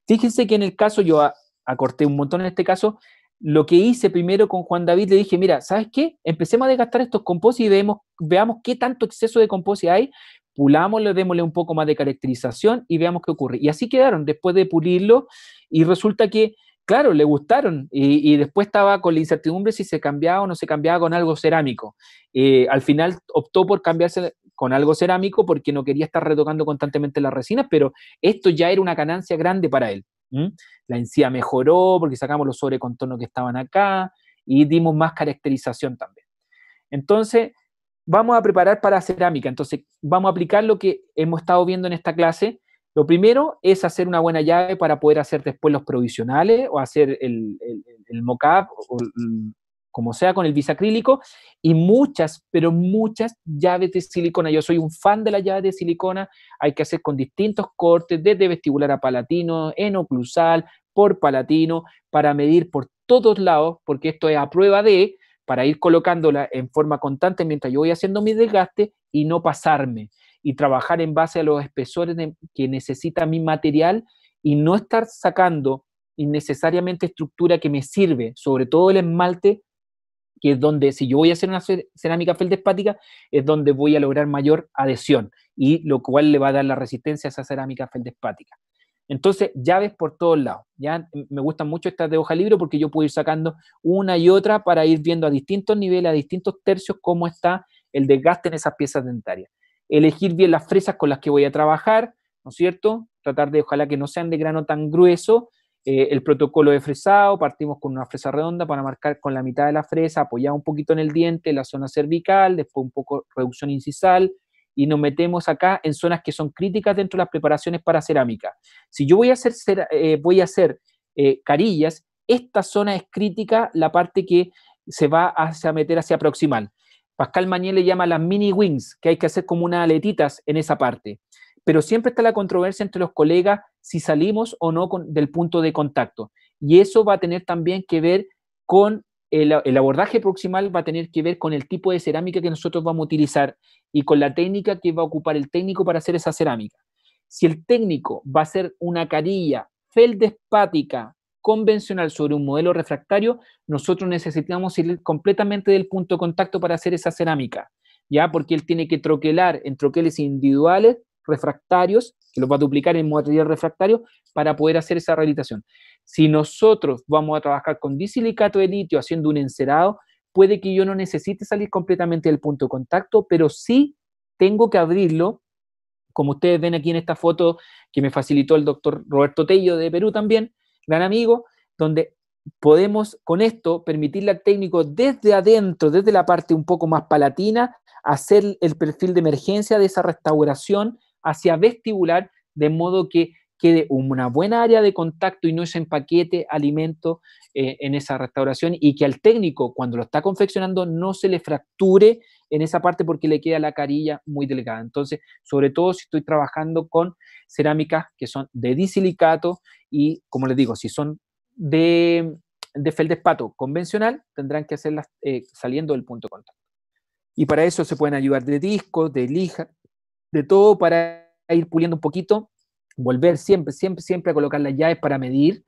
Fíjense que en el caso, yo acorté un montón en este caso, lo que hice primero con Juan David, le dije, mira, ¿sabes qué? Empecemos a desgastar estos compost y veamos, veamos qué tanto exceso de compost hay, pulámoslo, démosle un poco más de caracterización y veamos qué ocurre. Y así quedaron después de pulirlo y resulta que, claro, le gustaron y, después estaba con la incertidumbre si se cambiaba o no se cambiaba con algo cerámico. Eh, al final optó por cambiarse con algo cerámico porque no quería estar retocando constantemente las resinas, pero esto ya era una ganancia grande para él. ¿Mm? La encía mejoró porque sacamos los sobrecontornos que estaban acá y dimos más caracterización también. Entonces, vamos a preparar para cerámica. Entonces, vamos a aplicar lo que hemos estado viendo en esta clase. Lo primero es hacer una buena llave para poder hacer después los provisionales o hacer el, el, el mock-up o como sea con el bisacrílico, y muchas, pero muchas llaves de silicona. Yo soy un fan de las llaves de silicona, hay que hacer con distintos cortes, desde vestibular a palatino, en oclusal, por palatino, para medir por todos lados, porque esto es a prueba de, para ir colocándola en forma constante mientras yo voy haciendo mi desgaste y no pasarme, y trabajar en base a los espesores que necesita mi material y no estar sacando innecesariamente estructura que me sirve, sobre todo el esmalte, que es donde, si yo voy a hacer una cerámica feldespática, es donde voy a lograr mayor adhesión, y lo cual le va a dar la resistencia a esa cerámica feldespática. Entonces, llaves por todos lados. Ya me gustan mucho estas de hoja libre porque yo puedo ir sacando una y otra para ir viendo a distintos niveles, a distintos tercios, cómo está el desgaste en esas piezas dentarias. Elegir bien las fresas con las que voy a trabajar, ¿no es cierto? Tratar de, ojalá que no sean de grano tan grueso, eh, el protocolo de fresado, partimos con una fresa redonda para marcar con la mitad de la fresa, apoyada un poquito en el diente, la zona cervical, después un poco reducción incisal, y nos metemos acá en zonas que son críticas dentro de las preparaciones para cerámica. Si yo voy a hacer, eh, voy a hacer eh, carillas, esta zona es crítica, la parte que se va a meter hacia proximal. Pascal Mañé le llama las mini wings, que hay que hacer como unas aletitas en esa parte. Pero siempre está la controversia entre los colegas si salimos o no del punto de contacto. Y eso va a tener también que ver con el, abordaje proximal, va a tener que ver con el tipo de cerámica que nosotros vamos a utilizar y con la técnica que va a ocupar el técnico para hacer esa cerámica. Si el técnico va a hacer una carilla feldespática convencional sobre un modelo refractario, nosotros necesitamos ir completamente del punto de contacto para hacer esa cerámica, ¿ya? Porque él tiene que troquelar en troqueles individuales, refractarios, que los va a duplicar en material refractario para poder hacer esa rehabilitación. Si nosotros vamos a trabajar con disilicato de litio haciendo un encerado, puede que yo no necesite salir completamente del punto de contacto, pero sí tengo que abrirlo, como ustedes ven aquí en esta foto que me facilitó el doctor Roberto Tello de Perú también, gran amigo, donde podemos con esto permitirle al técnico desde adentro, desde la parte un poco más palatina, hacer el perfil de emergencia de esa restauración hacia vestibular, de modo que quede una buena área de contacto y no se empaquete alimento eh, en esa restauración y que al técnico cuando lo está confeccionando no se le fracture en esa parte porque le queda la carilla muy delgada. Entonces, sobre todo si estoy trabajando con cerámicas que son de disilicato y, como les digo, si son de, de feldespato convencional, tendrán que hacerlas eh, saliendo del punto de contacto. Y para eso se pueden ayudar de discos, de lija, de todo para ir puliendo un poquito, volver siempre, siempre, siempre a colocar las llaves para medir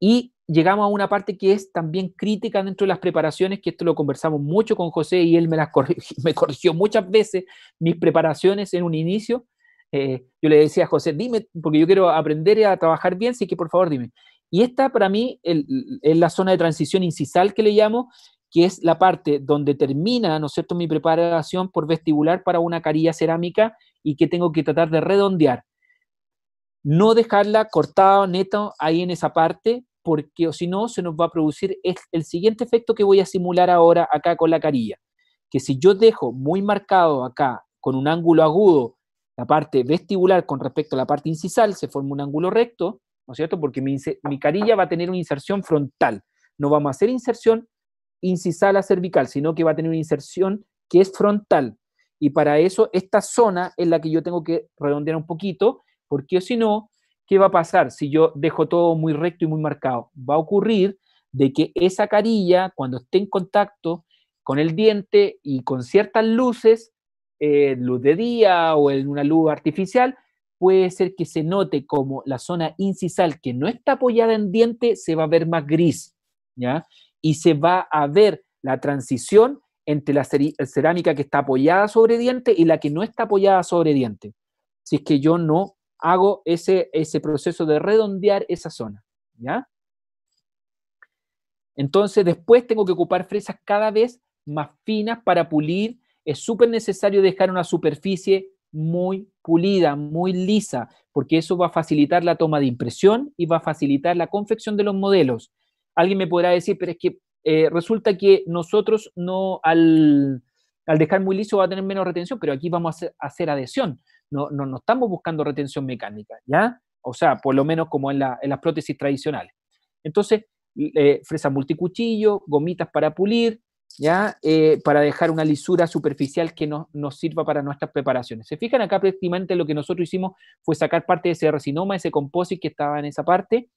y llegamos a una parte que es también crítica dentro de las preparaciones, que esto lo conversamos mucho con José y él me, las corrigió, muchas veces mis preparaciones en un inicio. Eh, yo le decía a José, dime, porque yo quiero aprender a trabajar bien, así que por favor dime. Y esta para mí es la zona de transición incisal que le llamo, que es la parte donde termina, ¿no es cierto?, mi preparación por vestibular para una carilla cerámica y que tengo que tratar de redondear. No dejarla cortada, neta, ahí en esa parte, porque si no, se nos va a producir el, siguiente efecto que voy a simular ahora acá con la carilla. Que si yo dejo muy marcado acá, con un ángulo agudo, la parte vestibular con respecto a la parte incisal, se forma un ángulo recto, ¿no es cierto? Porque mi carilla va a tener una inserción frontal. No vamos a hacer inserción incisal a cervical, sino que va a tener una inserción que es frontal. Y para eso, esta zona es la que yo tengo que redondear un poquito, porque si no, ¿qué va a pasar si yo dejo todo muy recto y muy marcado? Va a ocurrir de que esa carilla, cuando esté en contacto con el diente y con ciertas luces, eh, luz de día o en una luz artificial, puede ser que se note como la zona incisal que no está apoyada en diente se va a ver más gris, ¿ya? Y se va a ver la transición entre la cerámica que está apoyada sobre diente y la que no está apoyada sobre diente, si es que yo no hago ese, proceso de redondear esa zona. ¿ya? Entonces, después tengo que ocupar fresas cada vez más finas para pulir. Es súper necesario dejar una superficie muy pulida, muy lisa, porque eso va a facilitar la toma de impresión y va a facilitar la confección de los modelos. Alguien me podrá decir, pero es que eh, resulta que nosotros no, al, dejar muy liso va a tener menos retención, pero aquí vamos a hacer, adhesión, no, no, estamos buscando retención mecánica, ¿ya? O sea, por lo menos como en, las prótesis tradicionales. Entonces, eh, fresa multicuchillo, gomitas para pulir, ¿ya? Eh, para dejar una lisura superficial que nos sirva para nuestras preparaciones. Se fijan acá prácticamente lo que nosotros hicimos fue sacar parte de ese resinoma, ese composite que estaba en esa parte,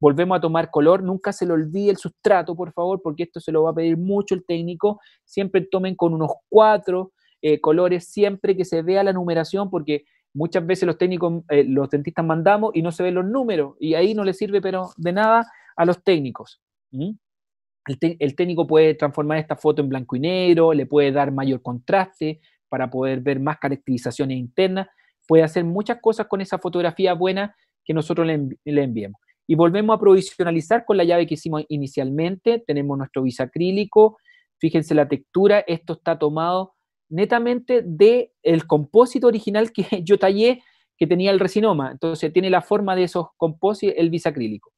volvemos a tomar color, nunca se le olvide el sustrato, por favor, porque esto se lo va a pedir mucho el técnico, siempre tomen con unos cuatro eh, colores, siempre que se vea la numeración, porque muchas veces los técnicos, eh, los dentistas mandamos y no se ven los números, y ahí no le sirve pero de nada a los técnicos. El, técnico puede transformar esta foto en blanco y negro, le puede dar mayor contraste para poder ver más caracterizaciones internas, puede hacer muchas cosas con esa fotografía buena que nosotros le, le enviemos y volvemos a provisionalizar con la llave que hicimos inicialmente. Tenemos nuestro bisacrílico. Fíjense la textura. Esto está tomado netamente del el compósito original que yo tallé, que tenía el resinoma. Entonces tiene la forma de esos compósitos, el bisacrílico.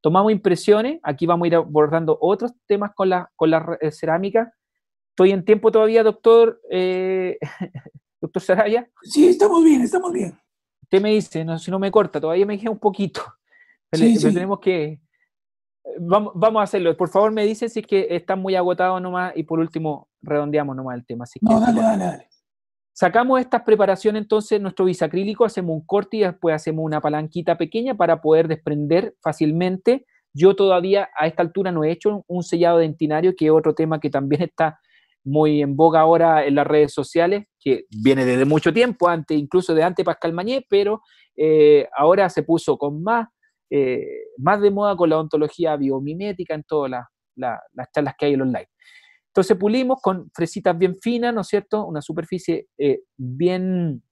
Tomamos impresiones. Aquí vamos a ir abordando otros temas con la, con eh, cerámica. Estoy en tiempo todavía, doctor. Eh, doctor Saraya. Sí, estamos bien, estamos bien. Usted me dice, no, si no me corta, todavía me dije un poquito. Tenemos que... Vamos, a hacerlo. Por favor, me dicen si es que están muy agotados nomás y por último redondeamos nomás el tema. dale, dale, Sacamos estas preparaciones entonces, nuestro bisacrílico, hacemos un corte y después hacemos una palanquita pequeña para poder desprender fácilmente. Yo todavía a esta altura no he hecho un sellado dentinario, que es otro tema que también está muy en boga ahora en las redes sociales, que viene desde mucho tiempo, antes, incluso de antes Pascal Mañé, pero eh, ahora se puso con más eh, más de moda con la ontología biomimética en todas las, charlas que hay online. Entonces pulimos con fresitas bien finas, ¿no es cierto? Una superficie eh, bien,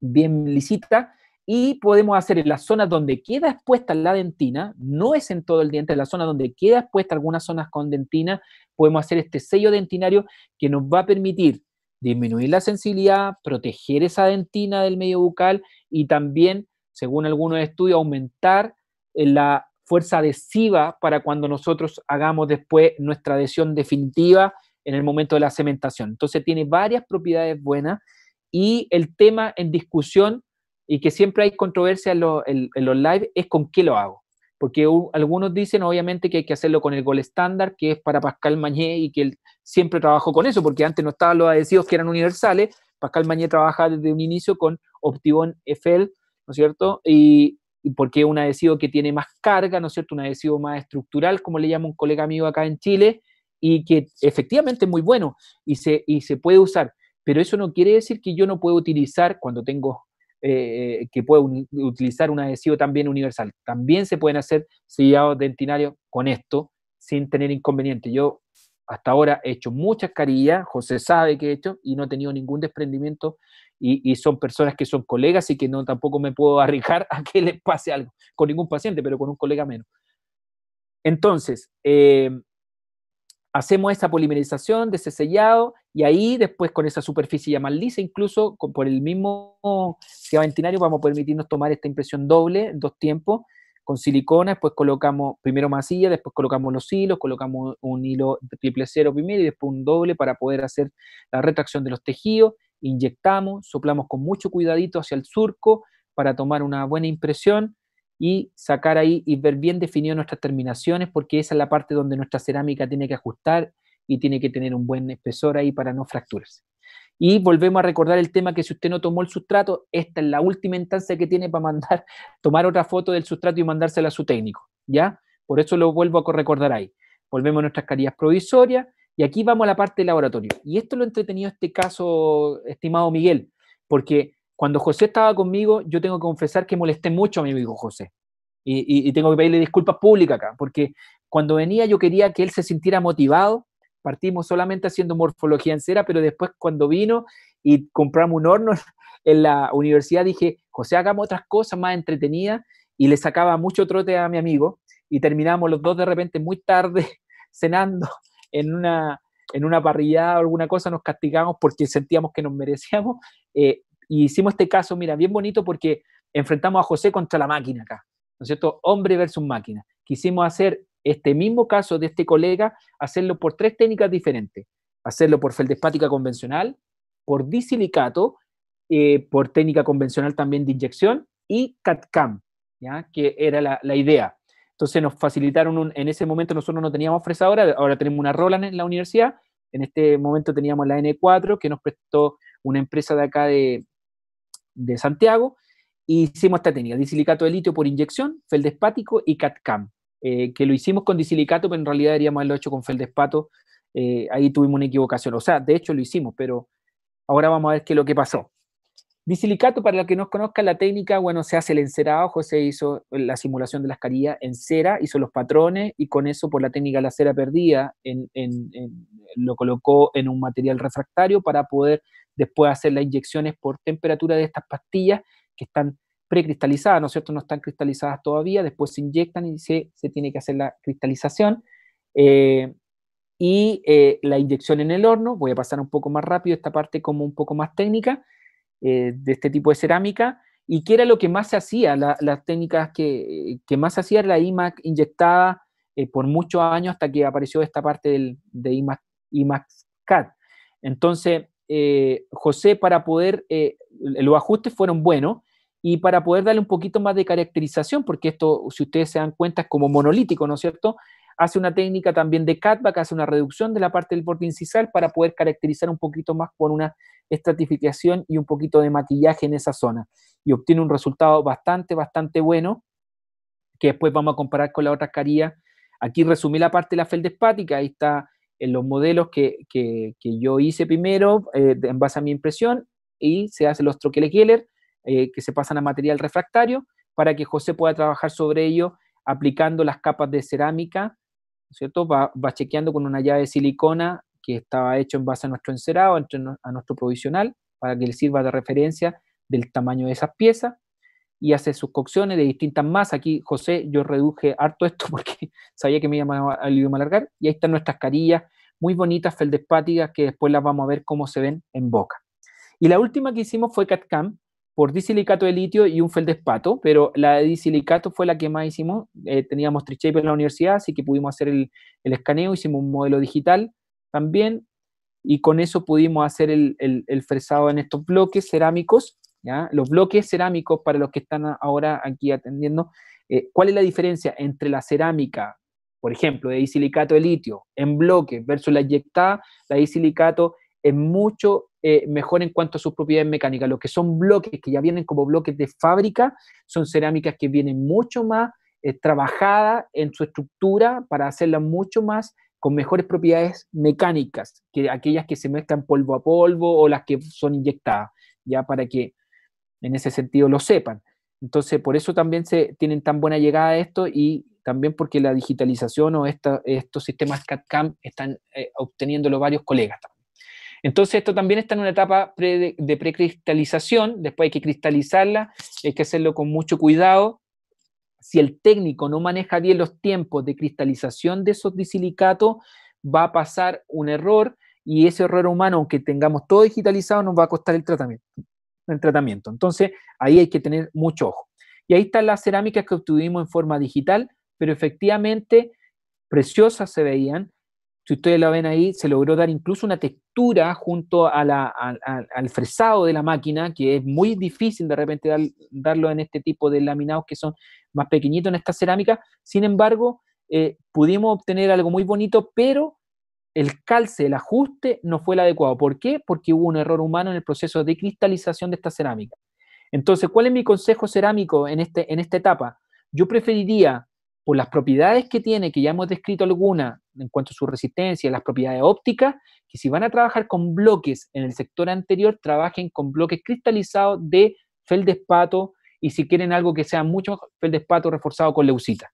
bien lisita y podemos hacer en las zonas donde queda expuesta la dentina, no es en todo el diente, en la zona donde queda expuesta algunas zonas con dentina, podemos hacer este sello dentinario que nos va a permitir disminuir la sensibilidad, proteger esa dentina del medio bucal y también según algunos estudios, aumentar eh, la fuerza adhesiva para cuando nosotros hagamos después nuestra adhesión definitiva en el momento de la cementación. Entonces tiene varias propiedades buenas y el tema en discusión y que siempre hay controversia en, los live es con qué lo hago. Porque algunos dicen obviamente que hay que hacerlo con el gol estándar, que es para Pascal Mañé y que él siempre trabajó con eso, porque antes no estaban los adhesivos que eran universales. Pascal Mañé trabaja desde un inicio con Optivon Eiffel ¿no es cierto? Y, porque es un adhesivo que tiene más carga, ¿no es cierto? Un adhesivo más estructural, como le llama un colega mío acá en Chile, y que efectivamente es muy bueno y se, y se puede usar. Pero eso no quiere decir que yo no puedo utilizar cuando tengo eh, eh, que puedo utilizar un adhesivo también universal. También se pueden hacer sellados dentinarios con esto sin tener inconveniente. Yo hasta ahora he hecho muchas carillas, José sabe que he hecho y no he tenido ningún desprendimiento y, son personas que son colegas y que no tampoco me puedo arriesgar a que les pase algo con ningún paciente, pero con un colega menos. Entonces, eh, hacemos esa polimerización de ese sellado y ahí después con esa superficie ya más lisa, incluso con, por el mismo sistema vamos a permitirnos tomar esta impresión doble, dos tiempos, con silicona, después colocamos primero masilla, después colocamos los hilos, colocamos un hilo triple cero primero y después un doble para poder hacer la retracción de los tejidos inyectamos, soplamos con mucho cuidadito hacia el surco para tomar una buena impresión y sacar ahí y ver bien definido nuestras terminaciones, porque esa es la parte donde nuestra cerámica tiene que ajustar y tiene que tener un buen espesor ahí para no fracturarse. Y volvemos a recordar el tema que si usted no tomó el sustrato, esta es la última instancia que tiene para mandar, tomar otra foto del sustrato y mandársela a su técnico, ¿ya? Por eso lo vuelvo a recordar ahí. Volvemos a nuestras carillas provisorias y aquí vamos a la parte del laboratorio. Y esto lo entretenido este caso, estimado Miguel, porque cuando José estaba conmigo, yo tengo que confesar que molesté mucho a mi amigo José. Y, tengo que pedirle disculpas públicas acá, porque cuando venía yo quería que él se sintiera motivado. Partimos solamente haciendo morfología en cera, pero después cuando vino y compramos un horno en la universidad, dije, José, hagamos otras cosas más entretenidas. Y le sacaba mucho trote a mi amigo y terminamos los dos de repente muy tarde cenando en una, en una parrillada o alguna cosa, nos castigamos porque sentíamos que nos merecíamos. Eh, y hicimos este caso, mira, bien bonito porque enfrentamos a José contra la máquina acá, ¿no es cierto? Hombre versus máquina. Quisimos hacer este mismo caso de este colega, hacerlo por tres técnicas diferentes. Hacerlo por feldespática convencional, por disilicato, eh, por técnica convencional también de inyección y CATCAM, ¿ya? que era la idea. Entonces nos facilitaron, en ese momento nosotros no teníamos fresadora, ahora tenemos una Roland en la universidad, en este momento teníamos la N4 que nos prestó una empresa de acá de, Santiago, y hicimos esta técnica, disilicato de litio por inyección, feldespático y CATCAM, eh, que lo hicimos con disilicato, pero en realidad deberíamos haberlo hecho con feldespato, eh, ahí tuvimos una equivocación, o sea, de hecho lo hicimos, pero ahora vamos a ver qué es lo que pasó. Bisilicato, para los que no conozca la técnica, bueno, se hace el encerado, José hizo la simulación de la carillas en cera, hizo los patrones y con eso, por la técnica de la cera perdida, lo colocó en un material refractario para poder después hacer las inyecciones por temperatura de estas pastillas que están precristalizadas, ¿no es cierto? No están cristalizadas todavía, después se inyectan y se, se tiene que hacer la cristalización. Eh, y eh, la inyección en el horno, voy a pasar un poco más rápido esta parte como un poco más técnica eh, de este tipo de cerámica y que era lo que más se hacía, la, las técnicas que, más se hacía era la IMAC inyectada eh, por muchos años hasta que apareció esta parte de IMAC, IMAC CAD. Entonces, eh, José, para poder, los ajustes fueron buenos y para poder darle un poquito más de caracterización, porque esto, si ustedes se dan cuenta, es como monolítico, ¿no es cierto? hace una técnica también de cutback, hace una reducción de la parte del borde incisal para poder caracterizar un poquito más con una estratificación y un poquito de maquillaje en esa zona. Y obtiene un resultado bastante, bastante bueno, que después vamos a comparar con la otra caría. Aquí resumí la parte de la feldespática, ahí está en los modelos que, que, yo hice primero eh, en base a mi impresión y se hace los troqueles eh, que se pasan a material refractario para que José pueda trabajar sobre ello aplicando las capas de cerámica ¿cierto? Va, chequeando con una llave de silicona que estaba hecho en base a nuestro encerado, a nuestro provisional, para que le sirva de referencia del tamaño de esas piezas y hace sus cocciones de distintas masas. Aquí, José, yo reduje harto esto porque sabía que me iba al alargar. Y ahí están nuestras carillas muy bonitas, feldespáticas, que después las vamos a ver cómo se ven en boca. Y la última que hicimos fue CatCam, por disilicato de litio y un feldespato, pero la de disilicato fue la que más hicimos. Eh, teníamos shape en la universidad, así que pudimos hacer el, escaneo, hicimos un modelo digital también, y con eso pudimos hacer el, fresado en estos bloques cerámicos. ¿ya? Los bloques cerámicos, para los que están ahora aquí atendiendo, eh, ¿cuál es la diferencia entre la cerámica, por ejemplo, de disilicato de litio en bloques, versus la inyectada? La disilicato es mucho eh, mejor en cuanto a sus propiedades mecánicas. Lo que son bloques, que ya vienen como bloques de fábrica, son cerámicas que vienen mucho más eh, trabajadas en su estructura para hacerlas mucho más con mejores propiedades mecánicas que aquellas que se mezclan polvo a polvo o las que son inyectadas, ya para que en ese sentido lo sepan. Entonces, por eso también se tienen tan buena llegada a esto y también porque la digitalización o estos sistemas CAD-CAM están eh, obteniéndolo varios colegas. Entonces esto también está en una etapa de, precristalización, después hay que cristalizarla, hay que hacerlo con mucho cuidado. Si el técnico no maneja bien los tiempos de cristalización de esos disilicatos, va a pasar un error y ese error humano, aunque tengamos todo digitalizado, nos va a costar el tratamiento. El tratamiento. Entonces, ahí hay que tener mucho ojo. Y ahí están las cerámicas que obtuvimos en forma digital, pero efectivamente preciosas se veían, si ustedes la ven ahí, se logró dar incluso una textura junto a al fresado de la máquina, que es muy difícil de repente darlo en este tipo de laminados que son más pequeñitos en esta cerámica. Sin embargo, eh, pudimos obtener algo muy bonito, pero el calce, el ajuste no fue el adecuado. ¿Por qué? Porque hubo un error humano en el proceso de cristalización de esta cerámica. Entonces, ¿cuál es mi consejo cerámico en, este, en esta etapa? Yo preferiría, por las propiedades que tiene, que ya hemos descrito alguna, en cuanto a su resistencia, las propiedades ópticas, que si van a trabajar con bloques en el sector anterior, trabajen con bloques cristalizados de feldespato y si quieren algo que sea mucho mejor, feldespato reforzado con leucita,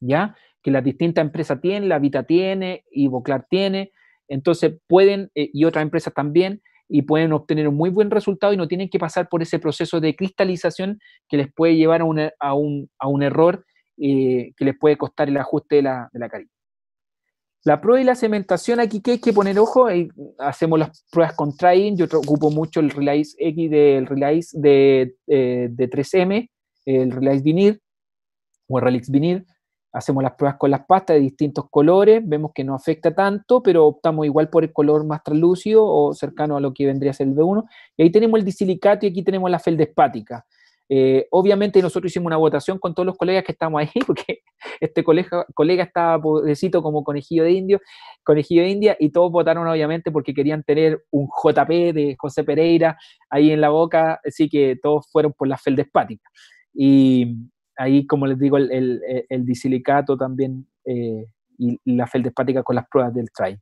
¿ya? Que las distintas empresas tienen, la Vita tiene, y Boclar tiene, entonces pueden, eh, y otras empresas también, y pueden obtener un muy buen resultado y no tienen que pasar por ese proceso de cristalización que les puede llevar a un, error eh, que les puede costar el ajuste de la, de la carita. La prueba y la cementación aquí que hay que poner ojo, hacemos las pruebas con train yo ocupo mucho el Release X del de, 3M, eh, el Release Vinir o el Relix Vinir, hacemos las pruebas con las pastas de distintos colores, vemos que no afecta tanto, pero optamos igual por el color más translúcido o cercano a lo que vendría a ser el B1, y ahí tenemos el disilicato y aquí tenemos la feldespática. Eh, obviamente nosotros hicimos una votación con todos los colegas que estamos ahí, porque este colega, colega estaba pobrecito como conejillo de indio, conejillo de India, y todos votaron obviamente porque querían tener un JP de José Pereira ahí en la boca, así que todos fueron por la feldespática. Y ahí, como les digo, el, el, disilicato también eh, y la feldespática con las pruebas del try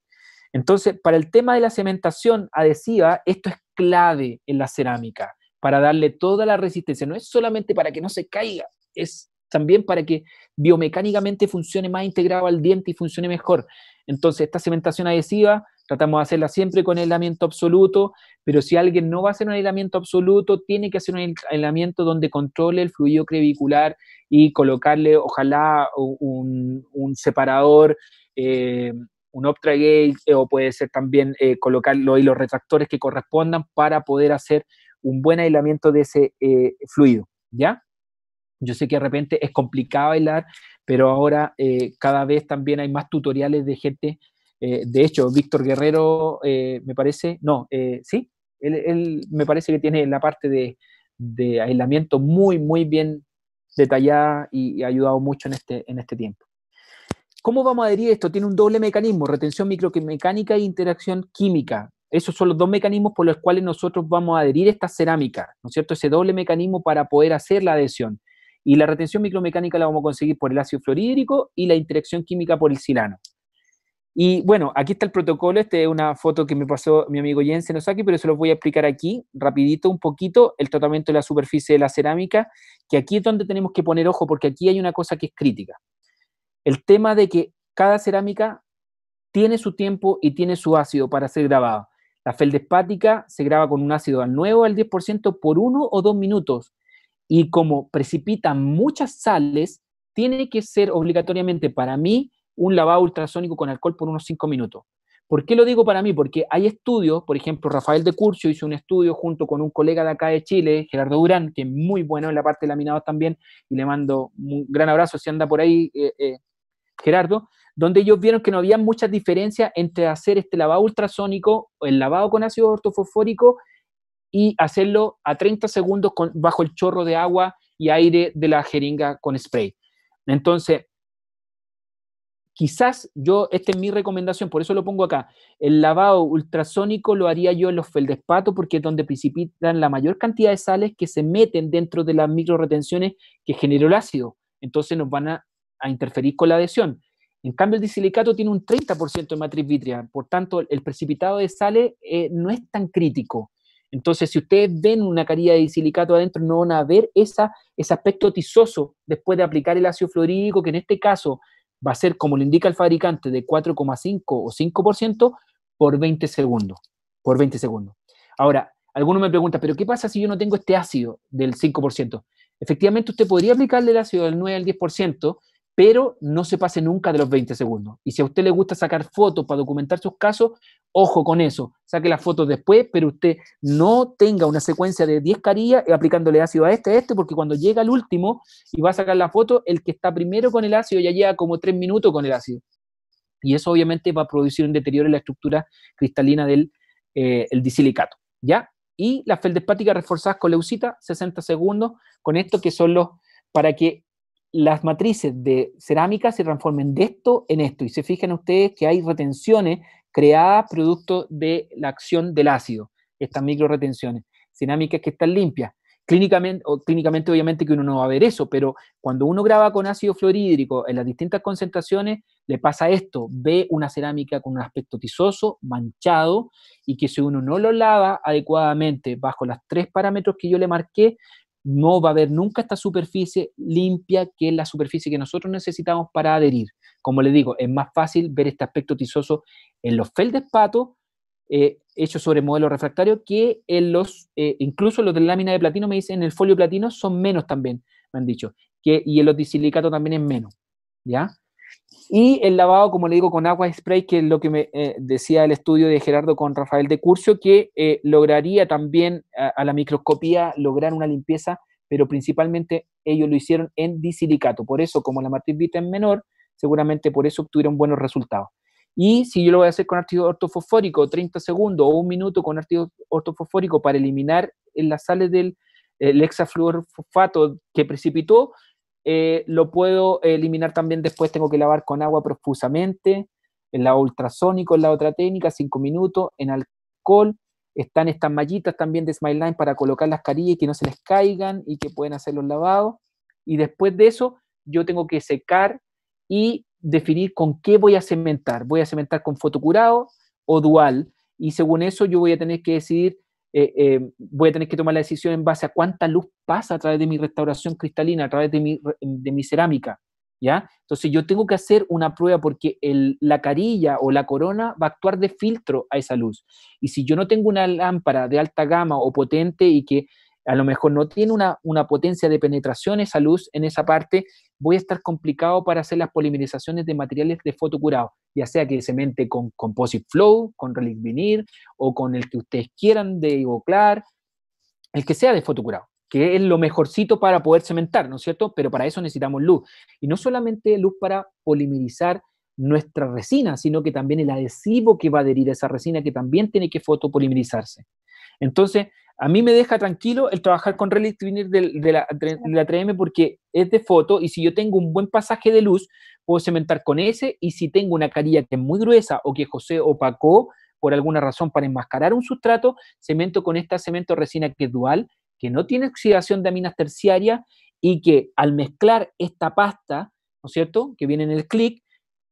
Entonces, para el tema de la cementación adhesiva, esto es clave en la cerámica para darle toda la resistencia. No es solamente para que no se caiga, es también para que biomecánicamente funcione más integrado al diente y funcione mejor. Entonces, esta cementación adhesiva tratamos de hacerla siempre con aislamiento absoluto, pero si alguien no va a hacer un aislamiento absoluto, tiene que hacer un aislamiento donde controle el fluido crevicular y colocarle, ojalá, un, separador. Eh, un optragate, Gate eh, o puede ser también eh, colocar los hilos retractores que correspondan para poder hacer un buen aislamiento de ese eh, fluido, ¿ya? Yo sé que de repente es complicado bailar, pero ahora eh, cada vez también hay más tutoriales de gente. Eh, de hecho, Víctor Guerrero, me parece, no, sí, él, me parece que tiene la parte de, aislamiento muy, muy bien detallada y, ha ayudado mucho en este, en este tiempo. ¿Cómo vamos a adherir esto? Tiene un doble mecanismo, retención micromecánica e interacción química. Esos son los dos mecanismos por los cuales nosotros vamos a adherir esta cerámica, ¿no es cierto? Ese doble mecanismo para poder hacer la adhesión. Y la retención micromecánica la vamos a conseguir por el ácido fluorhídrico y la interacción química por el silano. Y bueno, aquí está el protocolo, esta es una foto que me pasó mi amigo Jensen Osaki, pero se los voy a explicar aquí rapidito un poquito el tratamiento de la superficie de la cerámica, que aquí es donde tenemos que poner ojo porque aquí hay una cosa que es crítica. El tema de que cada cerámica tiene su tiempo y tiene su ácido para ser grabado. La feldespática se graba con un ácido al 9 o al 10% por uno o dos minutos. Y como precipitan muchas sales, tiene que ser obligatoriamente para mí un lavado ultrasónico con alcohol por unos cinco minutos. ¿Por qué lo digo para mí? Porque hay estudios, por ejemplo, Rafael de Curcio hizo un estudio junto con un colega de acá de Chile, Gerardo Durán, que es muy bueno en la parte de laminados también, y le mando un gran abrazo si anda por ahí, eh, eh, Gerardo, donde ellos vieron que no había muchas diferencias entre hacer este lavado ultrasónico, el lavado con ácido ortofosfórico, y hacerlo a 30 segundos bajo el chorro de agua y aire de la jeringa con spray. Entonces, quizás yo, esta es mi recomendación, por eso lo pongo acá, el lavado ultrasónico lo haría yo en los feldespatos porque es donde precipitan la mayor cantidad de sales que se meten dentro de las microretenciones que generó el ácido. Entonces nos van a interferir con la adhesión. En cambio, el disilicato tiene un 30% de matriz vítrea, por tanto, el precipitado de sale eh, no es tan crítico. Entonces, si ustedes ven una carilla de disilicato adentro, no van a ver esa, ese aspecto tizoso después de aplicar el ácido fluorídico, que en este caso va a ser, como lo indica el fabricante, de 4,5 o 5% por 20 segundos. Por 20 segundos. Ahora, alguno me pregunta, ¿pero qué pasa si yo no tengo este ácido del 5%? Efectivamente, usted podría aplicarle el ácido del 9 al 10%, pero no se pase nunca de los 20 segundos. Y si a usted le gusta sacar fotos para documentar sus casos, ojo con eso, saque las fotos después, pero usted no tenga una secuencia de 10 carillas aplicándole ácido a este, a este, porque cuando llega el último y va a sacar la foto, el que está primero con el ácido ya llega como 3 minutos con el ácido. Y eso obviamente va a producir un deterioro en la estructura cristalina del eh, el disilicato. ¿Ya? Y las feldespáticas reforzadas con leucita, 60 segundos, con esto que son los, para que las matrices de cerámica se transformen de esto en esto. Y se fijan ustedes que hay retenciones creadas producto de la acción del ácido, estas retenciones, cerámicas que están limpias. Clínicamente, o, clínicamente, obviamente que uno no va a ver eso, pero cuando uno graba con ácido fluorhídrico en las distintas concentraciones, le pasa esto, ve una cerámica con un aspecto tizoso, manchado, y que si uno no lo lava adecuadamente bajo los tres parámetros que yo le marqué, no va a haber nunca esta superficie limpia que es la superficie que nosotros necesitamos para adherir. Como les digo, es más fácil ver este aspecto tizoso en los feldespatos eh, hechos sobre modelo refractario que en los, eh, incluso los de lámina de platino me dicen, en el folio platino son menos también, me han dicho, que, y en los silicato también es menos, ¿ya? Y el lavado, como le digo, con agua spray, que es lo que me eh, decía el estudio de Gerardo con Rafael de Curcio, que eh, lograría también a, la microscopía lograr una limpieza, pero principalmente ellos lo hicieron en disilicato. Por eso, como la matriz vita es menor, seguramente por eso obtuvieron buenos resultados. Y si yo lo voy a hacer con ácido ortofosfórico, 30 segundos o un minuto con ácido ortofosfórico para eliminar las sales del eh, el hexafluorfosfato que precipitó, eh, lo puedo eliminar también después, tengo que lavar con agua profusamente, en la ultrasónico en la otra técnica, 5 minutos, en alcohol, están estas mallitas también de Smile Line para colocar las carillas y que no se les caigan y que pueden hacer los lavados. Y después de eso, yo tengo que secar y definir con qué voy a cementar. Voy a cementar con fotocurado o dual. Y según eso, yo voy a tener que decidir eh, eh, voy a tener que tomar la decisión en base a cuánta luz pasa a través de mi restauración cristalina, a través de mi, cerámica. ¿ya? Entonces yo tengo que hacer una prueba porque la carilla o la corona va a actuar de filtro a esa luz. Y si yo no tengo una lámpara de alta gama o potente y que a lo mejor no tiene una, potencia de penetración esa luz en esa parte, voy a estar complicado para hacer las polimerizaciones de materiales de fotocurado, ya sea que cemente con Composite Flow, con Relic Vinyl o con el que ustedes quieran de Igoclar, el que sea de fotocurado que es lo mejorcito para poder cementar, ¿no es cierto? Pero para eso necesitamos luz. Y no solamente luz para polimerizar nuestra resina, sino que también el adhesivo que va a adherir a esa resina, que también tiene que fotopolimerizarse. Entonces, a mí me deja tranquilo el trabajar con Relix Twinner de, la, 3M porque es de foto y si yo tengo un buen pasaje de luz, puedo cementar con ese y si tengo una carilla que es muy gruesa o que José opacó por alguna razón para enmascarar un sustrato, cemento con esta cemento resina que es dual, que no tiene oxidación de aminas terciarias y que al mezclar esta pasta, ¿no es cierto?, que viene en el clic,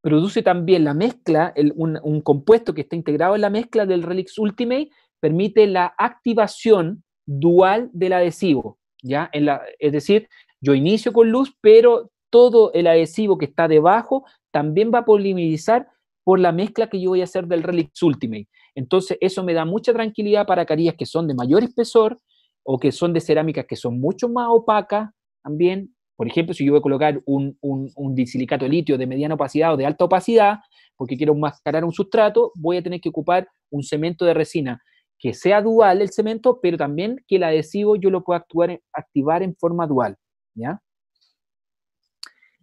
produce también la mezcla, un, un, compuesto que está integrado en la mezcla del Relix Ultimate permite la activación dual del adhesivo, ¿ya? es decir, yo inicio con luz, pero todo el adhesivo que está debajo también va a polimerizar por la mezcla que yo voy a hacer del Relix Ultimate. Entonces, eso me da mucha tranquilidad para carillas que son de mayor espesor o que son de cerámicas que son mucho más opacas también. Por ejemplo, si yo voy a colocar un, un, un disilicato de litio de mediana opacidad o de alta opacidad, porque quiero mascarar un sustrato, voy a tener que ocupar un cemento de resina que sea dual el cemento, pero también que el adhesivo yo lo pueda actuar, activar en forma dual. ¿ya?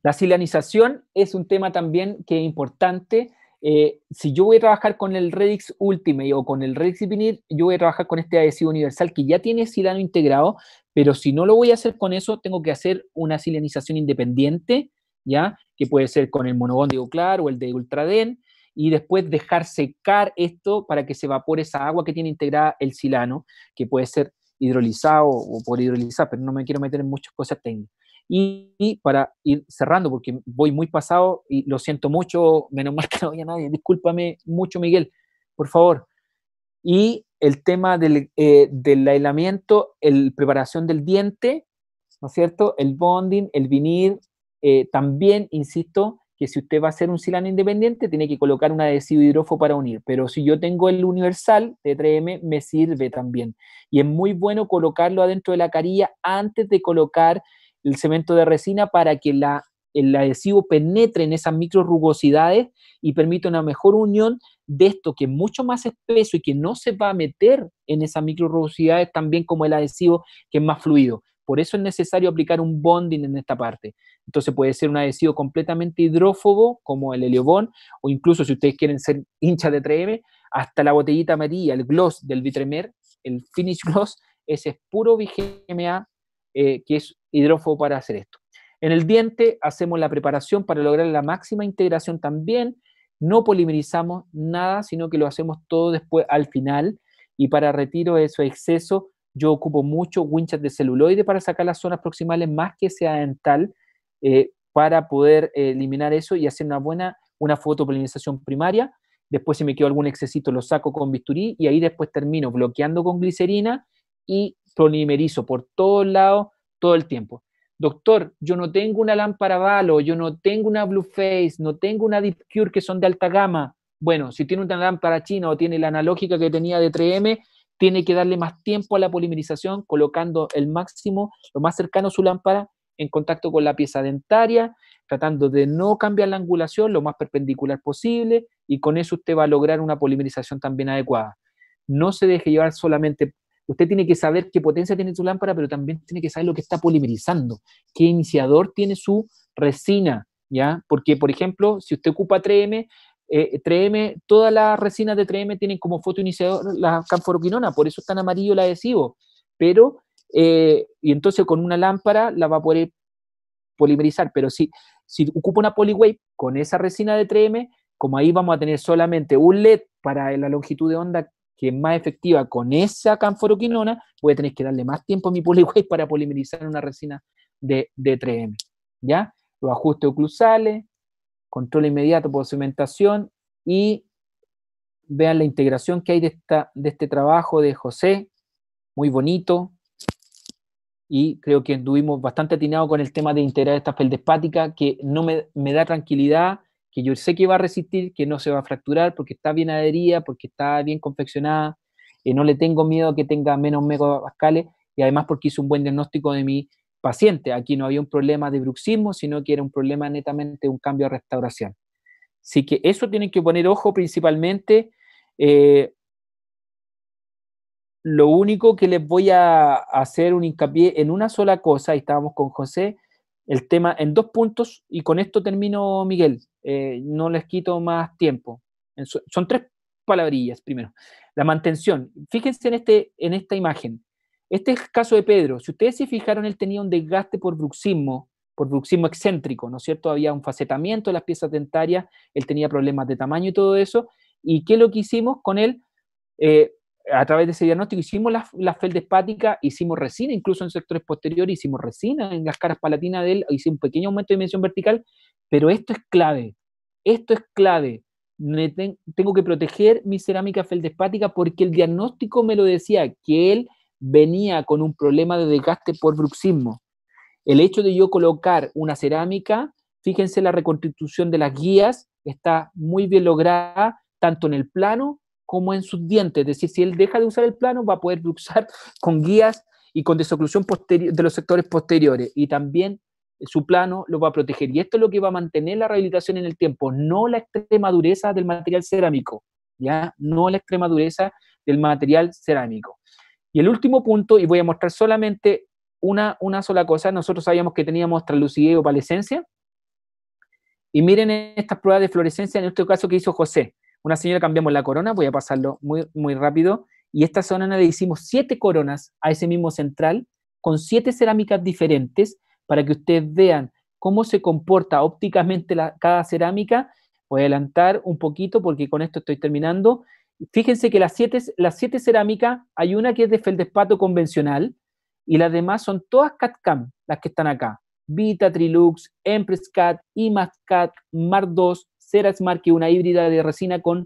La silanización es un tema también que es importante. Eh, si yo voy a trabajar con el Redix Ultimate o con el Redix Vinir, yo voy a trabajar con este adhesivo universal que ya tiene silano integrado, pero si no lo voy a hacer con eso, tengo que hacer una silanización independiente, ¿ya? Que puede ser con el monobond de o el de Ultraden, y después dejar secar esto para que se evapore esa agua que tiene integrada el silano, que puede ser hidrolizado o por hidrolizar, pero no me quiero meter en muchas cosas técnicas. Y, para ir cerrando, porque voy muy pasado y lo siento mucho, menos mal que no haya nadie, discúlpame mucho Miguel, por favor. Y el tema eh, del, aislamiento, el preparación del diente, ¿no es cierto? El bonding, el vinil eh, también, insisto, que si usted va a hacer un silano independiente, tiene que colocar un adhesivo hidrofo para unir. Pero si yo tengo el universal de 3M, me sirve también. Y es muy bueno colocarlo adentro de la carilla antes de colocar el cemento de resina para que el adhesivo penetre en esas micro y permita una mejor unión de esto que es mucho más espeso y que no se va a meter en esas micro también como el adhesivo que es más fluido. Por eso es necesario aplicar un bonding en esta parte. Entonces puede ser un adhesivo completamente hidrófobo, como el heliobond, o incluso si ustedes quieren ser hinchas de 3M, hasta la botellita amarilla, el gloss del Vitremer, el finish gloss, ese es puro VGMA, eh, que es hidrófobo para hacer esto. En el diente hacemos la preparación para lograr la máxima integración también. No polimerizamos nada, sino que lo hacemos todo después al final. Y para retiro de su exceso. Yo ocupo mucho winchas de celuloide para sacar las zonas proximales más que sea dental eh, para poder eh, eliminar eso y hacer una buena una fotopolinización primaria. Después si me quedó algún excesito lo saco con bisturí y ahí después termino bloqueando con glicerina y polimerizo por todos lados todo el tiempo. Doctor, yo no tengo una lámpara Valo, yo no tengo una Blue Face, no tengo una Deep Cure que son de alta gama. Bueno, si tiene una lámpara china o tiene la analógica que tenía de 3M, tiene que darle más tiempo a la polimerización, colocando el máximo, lo más cercano a su lámpara, en contacto con la pieza dentaria, tratando de no cambiar la angulación lo más perpendicular posible, y con eso usted va a lograr una polimerización también adecuada. No se deje llevar solamente Usted tiene que saber qué potencia tiene su lámpara, pero también tiene que saber lo que está polimerizando, qué iniciador tiene su resina, ¿ya? Porque, por ejemplo, si usted ocupa 3M, 3M, eh, todas las resinas de 3M tienen como fotoiniciador la canforoquinona, por eso es tan amarillo el adhesivo. Pero, eh, y entonces con una lámpara la va a poder polimerizar, pero si, si ocupa una polywave con esa resina de 3M, como ahí vamos a tener solamente un LED para la longitud de onda que es más efectiva con esa canforoquinona, voy a tener que darle más tiempo a mi polywave para polimerizar una resina de, de 3M. ¿Ya? Los ajustes oclusales, control inmediato por cementación y vean la integración que hay de, esta, de este trabajo de José, muy bonito, y creo que estuvimos bastante atinados con el tema de integrar esta feldespática, que no me, da tranquilidad, que yo sé que va a resistir, que no se va a fracturar, porque está bien adherida, porque está bien confeccionada, y no le tengo miedo que tenga menos megapascales, y además porque hice un buen diagnóstico de mi paciente. Aquí no había un problema de bruxismo, sino que era un problema netamente de un cambio de restauración. Así que eso tienen que poner ojo principalmente. Eh, lo único que les voy a hacer un hincapié en una sola cosa, y estábamos con José, el tema en dos puntos, y con esto termino, Miguel. Eh, no les quito más tiempo. Son tres palabrillas primero. La mantención. Fíjense en, este, en esta imagen. Este es el caso de Pedro. Si ustedes se fijaron, él tenía un desgaste por bruxismo, por bruxismo excéntrico, ¿no es cierto? Había un facetamiento de las piezas dentarias, él tenía problemas de tamaño y todo eso. ¿Y qué es lo que hicimos con él? Eh, a través de ese diagnóstico hicimos la, la hicimos resina, incluso en sectores posteriores hicimos resina en las caras palatinas de él, hice un pequeño aumento de dimensión vertical, pero esto es clave, esto es clave. tengo que proteger mi cerámica feldespática porque el diagnóstico me lo decía, que él venía con un problema de desgaste por bruxismo. El hecho de yo colocar una cerámica, fíjense la reconstitución de las guías, está muy bien lograda tanto en el plano como en sus dientes. Es decir, si él deja de usar el plano, va a poder bruxar con guías y con desoclusión de los sectores posteriores. Y también eh, su plano lo va a proteger. Y esto es lo que va a mantener la rehabilitación en el tiempo, no la extrema dureza del material cerámico, ¿ya? No la extrema dureza del material cerámico. Y el último punto, y voy a mostrar solamente una, sola cosa, nosotros sabíamos que teníamos translucidez y opalescencia. Y miren estas pruebas de fluorescencia, en este caso que hizo José. Una señora cambiamos la corona, voy a pasarlo muy, muy rápido. Y esta zona le hicimos siete coronas a ese mismo central con siete cerámicas diferentes para que ustedes vean cómo se comporta ópticamente cada cerámica. Voy a adelantar un poquito porque con esto estoy terminando fíjense que las siete, las cerámicas, hay una que es de feldespato convencional y las demás son todas CAD-CAM, las que están acá. Vita, Trilux, Empress Cat, IMASCAT, Mar 2, Cerax que es una híbrida de resina con,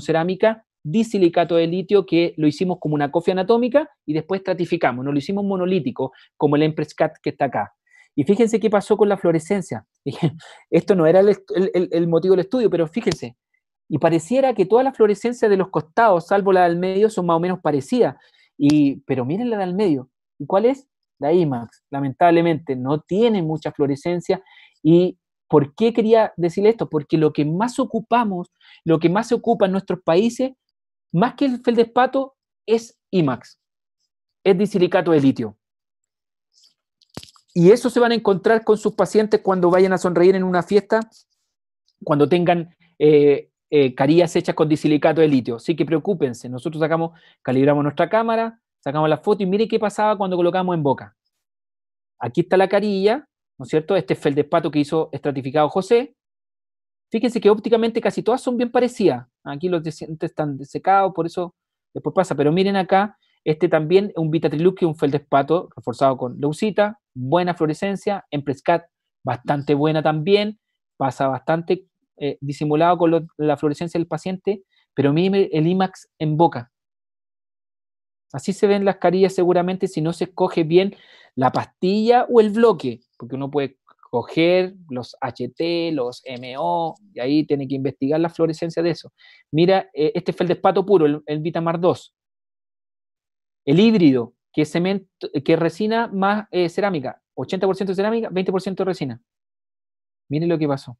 cerámica, disilicato de litio, que lo hicimos como una cofia anatómica y después estratificamos, no lo hicimos monolítico, como el Empress Cat que está acá. Y fíjense qué pasó con la fluorescencia. Esto no era el motivo del estudio, pero fíjense, y pareciera que todas las fluorescencias de los costados, salvo la del medio, son más o menos parecidas. Y, pero miren la del medio. ¿Y cuál es? La IMAX. Lamentablemente no tiene mucha fluorescencia. ¿Y por qué quería decir esto? Porque lo que más ocupamos, lo que más se ocupa en nuestros países, más que el feldespato, es IMAX. Es disilicato de litio. Y eso se van a encontrar con sus pacientes cuando vayan a sonreír en una fiesta, cuando tengan eh, eh, carillas hechas con disilicato de litio. Así que preocúpense, nosotros sacamos, calibramos nuestra cámara, sacamos la foto y mire qué pasaba cuando colocamos en boca. Aquí está la carilla, ¿no es cierto? Este es feldespato que hizo estratificado José. Fíjense que ópticamente casi todas son bien parecidas. Aquí los dientes están desecados, por eso después pasa. Pero miren acá, este también es un vitatriluque, un feldespato reforzado con leucita, buena fluorescencia, en Prescat bastante buena también, pasa bastante eh, disimulado con la fluorescencia del paciente, pero mime el IMAX en boca. Así se ven las carillas seguramente si no se escoge bien la pastilla o el bloque, porque uno puede coger los HT, los MO, y ahí tiene que investigar la fluorescencia de eso. Mira, eh, este fue el despato puro, el, Vitamar 2. El híbrido, que es, eh, que resina más cerámica, 80% cerámica, 20% resina. Miren lo que pasó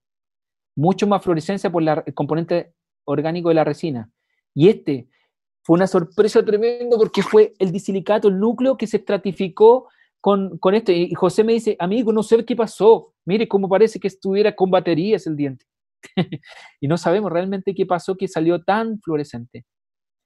mucho más fluorescencia por el componente orgánico de la resina. Y este fue una sorpresa tremenda porque fue el disilicato, el núcleo que se estratificó con, con esto. Y José me dice, amigo, no sé qué pasó. Mire cómo parece que estuviera con baterías el diente. y no sabemos realmente qué pasó que salió tan fluorescente.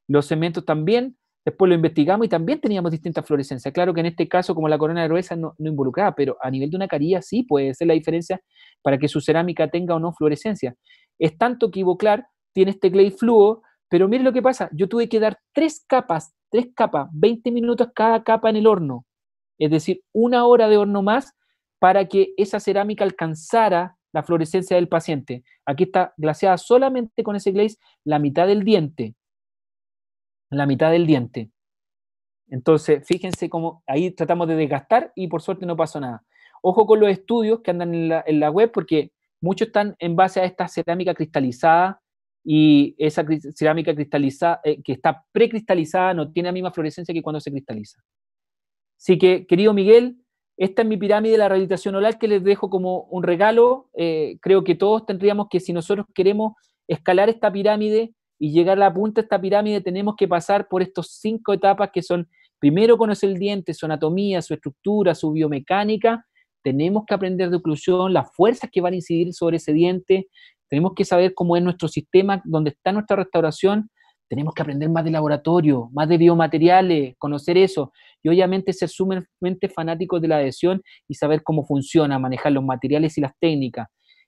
Los cementos también Después lo investigamos y también teníamos distintas fluorescencias. Claro que en este caso, como la corona gruesa no, no involucraba, pero a nivel de una carilla sí puede ser la diferencia para que su cerámica tenga o no fluorescencia. Es tanto que Ivoclar tiene este clay fluo, pero mire lo que pasa, yo tuve que dar tres capas, tres capas, 20 minutos cada capa en el horno, es decir, una hora de horno más para que esa cerámica alcanzara la fluorescencia del paciente. Aquí está glaseada solamente con ese glaze la mitad del diente, la mitad del diente. Entonces, fíjense cómo ahí tratamos de desgastar y por suerte no pasó nada. Ojo con los estudios que andan en la, web porque muchos están en base a esta cerámica cristalizada y esa cerámica cristalizada, eh, que está precristalizada, no tiene la misma fluorescencia que cuando se cristaliza. Así que, querido Miguel, esta es mi pirámide de la rehabilitación oral que les dejo como un regalo. Eh, creo que todos tendríamos que, si nosotros queremos escalar esta pirámide, y llegar a la punta de esta pirámide tenemos que pasar por estas cinco etapas que son, primero conocer el diente, su anatomía, su estructura, su biomecánica, tenemos que aprender de oclusión, las fuerzas que van a incidir sobre ese diente, tenemos que saber cómo es nuestro sistema, dónde está nuestra restauración, tenemos que aprender más de laboratorio, más de biomateriales, conocer eso. Y obviamente ser sumamente fanáticos de la adhesión y saber cómo funciona, manejar los materiales y las técnicas.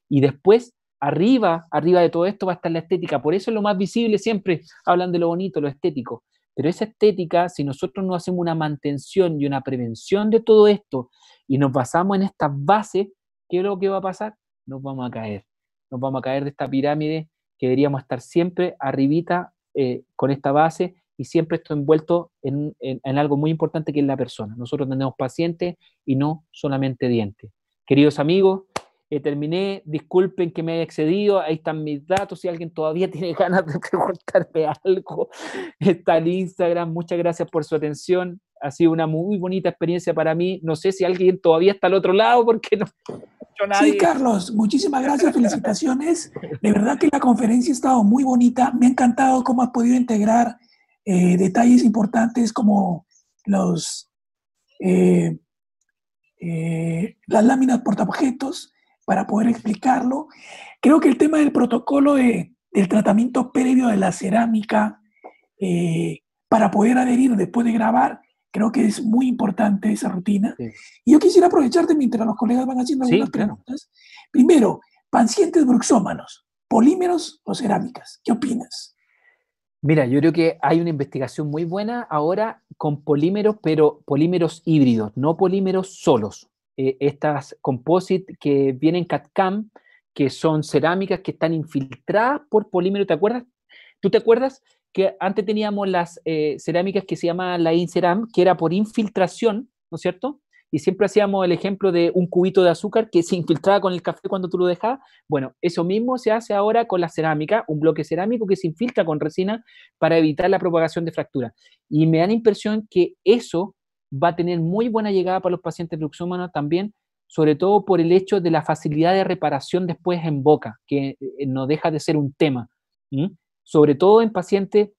Y después arriba, arriba de todo esto va a estar la estética. Por eso es lo más visible siempre, hablan de lo bonito, lo estético. Pero esa estética, si nosotros no hacemos una mantención y una prevención de todo esto y nos basamos en estas bases, ¿qué es lo que va a pasar? Nos vamos a caer. Nos vamos a caer de esta pirámide que deberíamos estar siempre arribita eh, con esta base y siempre esto envuelto en, en algo muy importante que es la persona. Nosotros tenemos pacientes y no solamente dientes. Queridos amigos, eh, terminé, disculpen que me haya excedido, ahí están mis datos, si alguien todavía tiene ganas de preguntarme algo, está el Instagram, muchas gracias por su atención, ha sido una muy bonita experiencia para mí, no sé si alguien todavía está al otro lado porque no... Sí, Carlos, muchísimas gracias, felicitaciones. De verdad que la conferencia ha estado muy bonita, me ha encantado cómo has podido integrar eh, detalles importantes como los, eh, las láminas portaobjetos, para poder explicarlo. Creo que el tema del protocolo del tratamiento previo de la cerámica eh, para poder adherir después de grabar, creo que es muy importante esa rutina. Y yo quisiera aprovecharte mientras los colegas van haciendo algunas preguntas. Primero, pacientes bruxómanos, polímeros o cerámicas, ¿qué opinas? Mira, yo creo que hay una investigación muy buena ahora con polímeros, pero polímeros híbridos, no polímeros solos. Eh, estas composites que vienen CAD-CAM, que son cerámicas que están infiltradas por polímero. ¿Te acuerdas? ¿Tú te acuerdas que antes teníamos las eh, cerámicas que se llamaban la Inceram, que era por infiltración, ¿no es cierto? Y siempre hacíamos el ejemplo de un cubito de azúcar que se infiltraba con el café cuando tú lo dejabas. Bueno, eso mismo se hace ahora con la cerámica, un bloque cerámico que se infiltra con resina para evitar la propagación de fractura. Y me da la impresión que eso va a tener muy buena llegada para los pacientes bruxómanos también, sobre todo por el hecho de la facilidad de reparación después en boca, que eh, eh, no deja de ser un tema. Sobre todo en pacientes,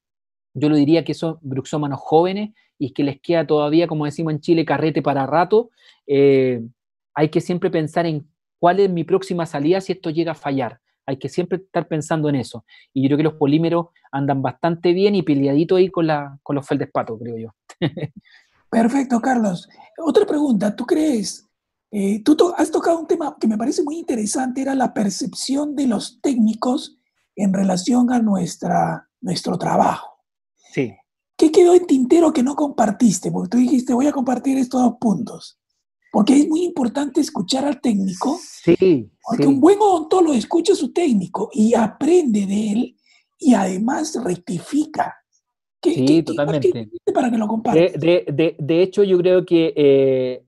yo lo diría que son bruxómanos jóvenes y que les queda todavía, como decimos en Chile, carrete para rato. Eh, hay que siempre pensar en cuál es mi próxima salida si esto llega a fallar. Hay que siempre estar pensando en eso. Y yo creo que los polímeros andan bastante bien y peleaditos ahí con, con los feldespatos, creo yo. Perfecto, Carlos. Otra pregunta, ¿tú crees? Eh, tú has tocado un tema que me parece muy interesante, era la percepción de los técnicos en relación a nuestra, nuestro trabajo. Sí. ¿Qué quedó en tintero que no compartiste? Porque tú dijiste, voy a compartir estos dos puntos. Porque es muy importante escuchar al técnico. Sí. Porque un buen odontólogo escucha a su técnico y aprende de él y además rectifica sí, totalmente. De, hecho, yo creo que eh,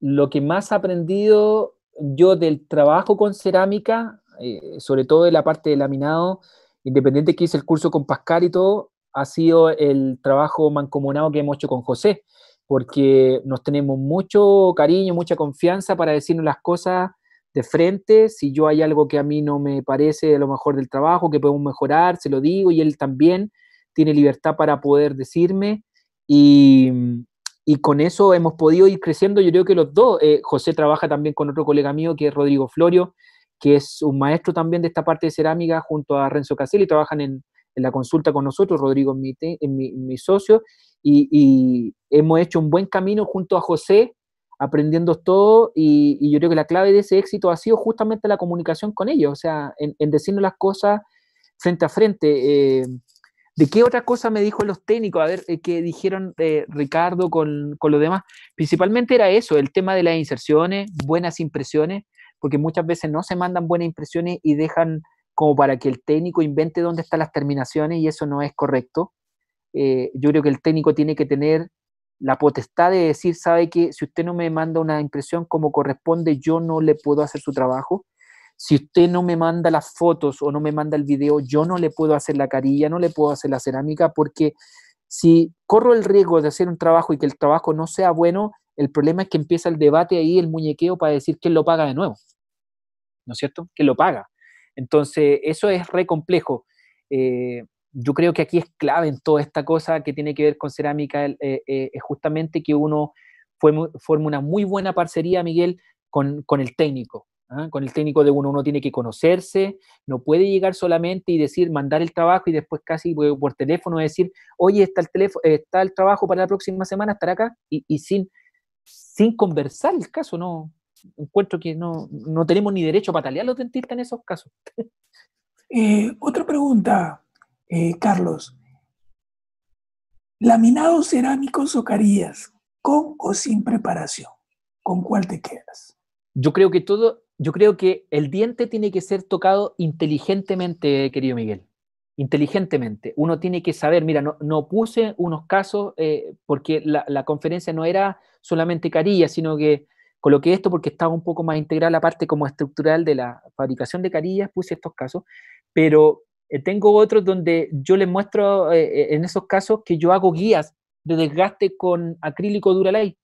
lo que más he aprendido yo del trabajo con cerámica, eh, sobre todo de la parte de laminado, independiente que hice el curso con Pascal y todo, ha sido el trabajo mancomunado que hemos hecho con José, porque nos tenemos mucho cariño, mucha confianza para decirnos las cosas de frente, si yo hay algo que a mí no me parece a lo mejor del trabajo, que podemos mejorar, se lo digo y él también, tiene libertad para poder decirme y, y con eso hemos podido ir creciendo, yo creo que los dos. Eh, José trabaja también con otro colega mío que es Rodrigo Florio, que es un maestro también de esta parte de cerámica junto a Renzo Caselli, trabajan en, en la consulta con nosotros, Rodrigo es mi, mi, socio, y, y, hemos hecho un buen camino junto a José, aprendiendo todo, y, y, yo creo que la clave de ese éxito ha sido justamente la comunicación con ellos, o sea, en, decirnos las cosas frente a frente. Eh, ¿De qué otra cosa me dijo los técnicos? A ver, eh, ¿qué dijeron eh, Ricardo con, con los demás? Principalmente era eso, el tema de las inserciones, buenas impresiones, porque muchas veces no se mandan buenas impresiones y dejan como para que el técnico invente dónde están las terminaciones y eso no es correcto. Eh, yo creo que el técnico tiene que tener la potestad de decir, sabe que si usted no me manda una impresión como corresponde, yo no le puedo hacer su trabajo si usted no me manda las fotos o no me manda el video, yo no le puedo hacer la carilla, no le puedo hacer la cerámica, porque si corro el riesgo de hacer un trabajo y que el trabajo no sea bueno, el problema es que empieza el debate ahí, el muñequeo para decir quién lo paga de nuevo. ¿No es cierto? Que lo paga? Entonces, eso es re complejo. Eh, yo creo que aquí es clave en toda esta cosa que tiene que ver con cerámica, eh, eh, es justamente que uno forme, una muy buena parcería, Miguel, con el técnico. ¿ah? Con el técnico de uno uno tiene que conocerse, no puede llegar solamente y decir, mandar el trabajo y después casi eh, por, teléfono decir, oye, está el, teléfono, está el trabajo para la próxima semana, estará acá, y, sin, sin conversar el caso, no encuentro que no, tenemos ni derecho a patalear los dentistas en esos casos. Eh, otra pregunta, eh, Carlos. Laminados cerámicos o carillas, con o sin preparación, ¿con cuál te quedas? Yo creo que todo, yo creo que el diente tiene que ser tocado inteligentemente, querido Miguel. Inteligentemente. Uno tiene que saber, mira, no, puse unos casos eh, porque la, conferencia no era solamente carillas, sino que coloqué esto porque estaba un poco más integral la parte como estructural de la fabricación de carillas, puse estos casos, pero eh, tengo otros donde yo les muestro eh, en esos casos que yo hago guías de desgaste con acrílico Duralay.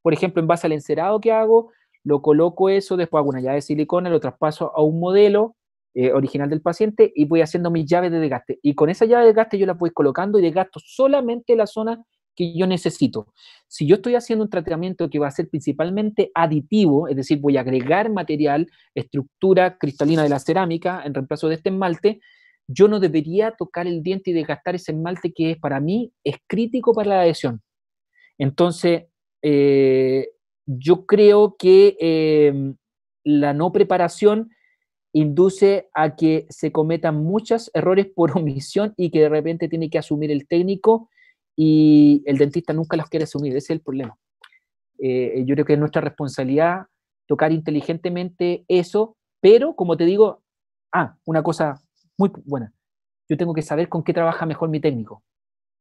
Por ejemplo, en base al encerado que hago, lo coloco eso, después hago una llave de silicona, lo traspaso a un modelo eh, original del paciente y voy haciendo mis llaves de desgaste. Y con esa llave de desgaste yo la voy colocando y desgasto solamente la zona que yo necesito. Si yo estoy haciendo un tratamiento que va a ser principalmente aditivo, es decir, voy a agregar material, estructura cristalina de la cerámica en reemplazo de este esmalte, yo no debería tocar el diente y desgastar ese esmalte que es para mí es crítico para la adhesión. Entonces, eh, yo creo que em, la no preparación induce a que se cometan muchos errores por omisión y que de repente tiene que asumir el técnico y el dentista nunca los quiere asumir, ese es el problema. Eh, yo creo que es nuestra responsabilidad tocar inteligentemente eso, pero como te digo, ah, una cosa muy buena, yo tengo que saber con qué trabaja mejor mi técnico,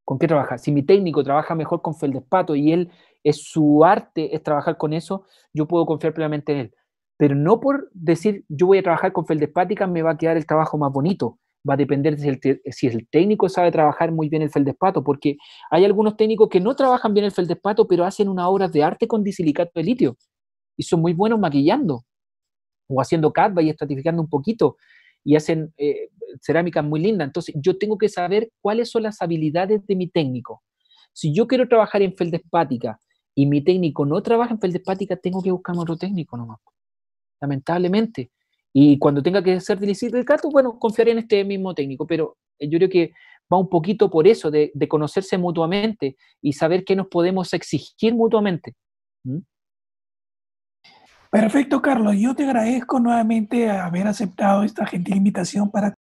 con qué trabaja. Si mi técnico trabaja mejor con feldespato y él es su arte, es trabajar con eso, yo puedo confiar plenamente en él. Pero no por decir, yo voy a trabajar con feldespática, me va a quedar el trabajo más bonito. Va a depender si el, técnico sabe trabajar muy bien el feldespato, porque hay algunos técnicos que no trabajan bien el feldespato, pero hacen una obra de arte con disilicato de litio y son muy buenos maquillando o haciendo cadva y estratificando un poquito y hacen eh, cerámicas muy linda Entonces, yo tengo que saber cuáles son las habilidades de mi técnico. Si yo quiero trabajar en feldespática, y mi técnico no trabaja en feldespática, tengo que buscarme otro técnico nomás. Lamentablemente. Y cuando tenga que ser difícil el bueno, confiaré en este mismo técnico. Pero eh, yo creo que va un poquito por eso, de, conocerse mutuamente y saber qué nos podemos exigir mutuamente. Perfecto, Carlos. Yo te agradezco nuevamente haber aceptado esta gentil invitación para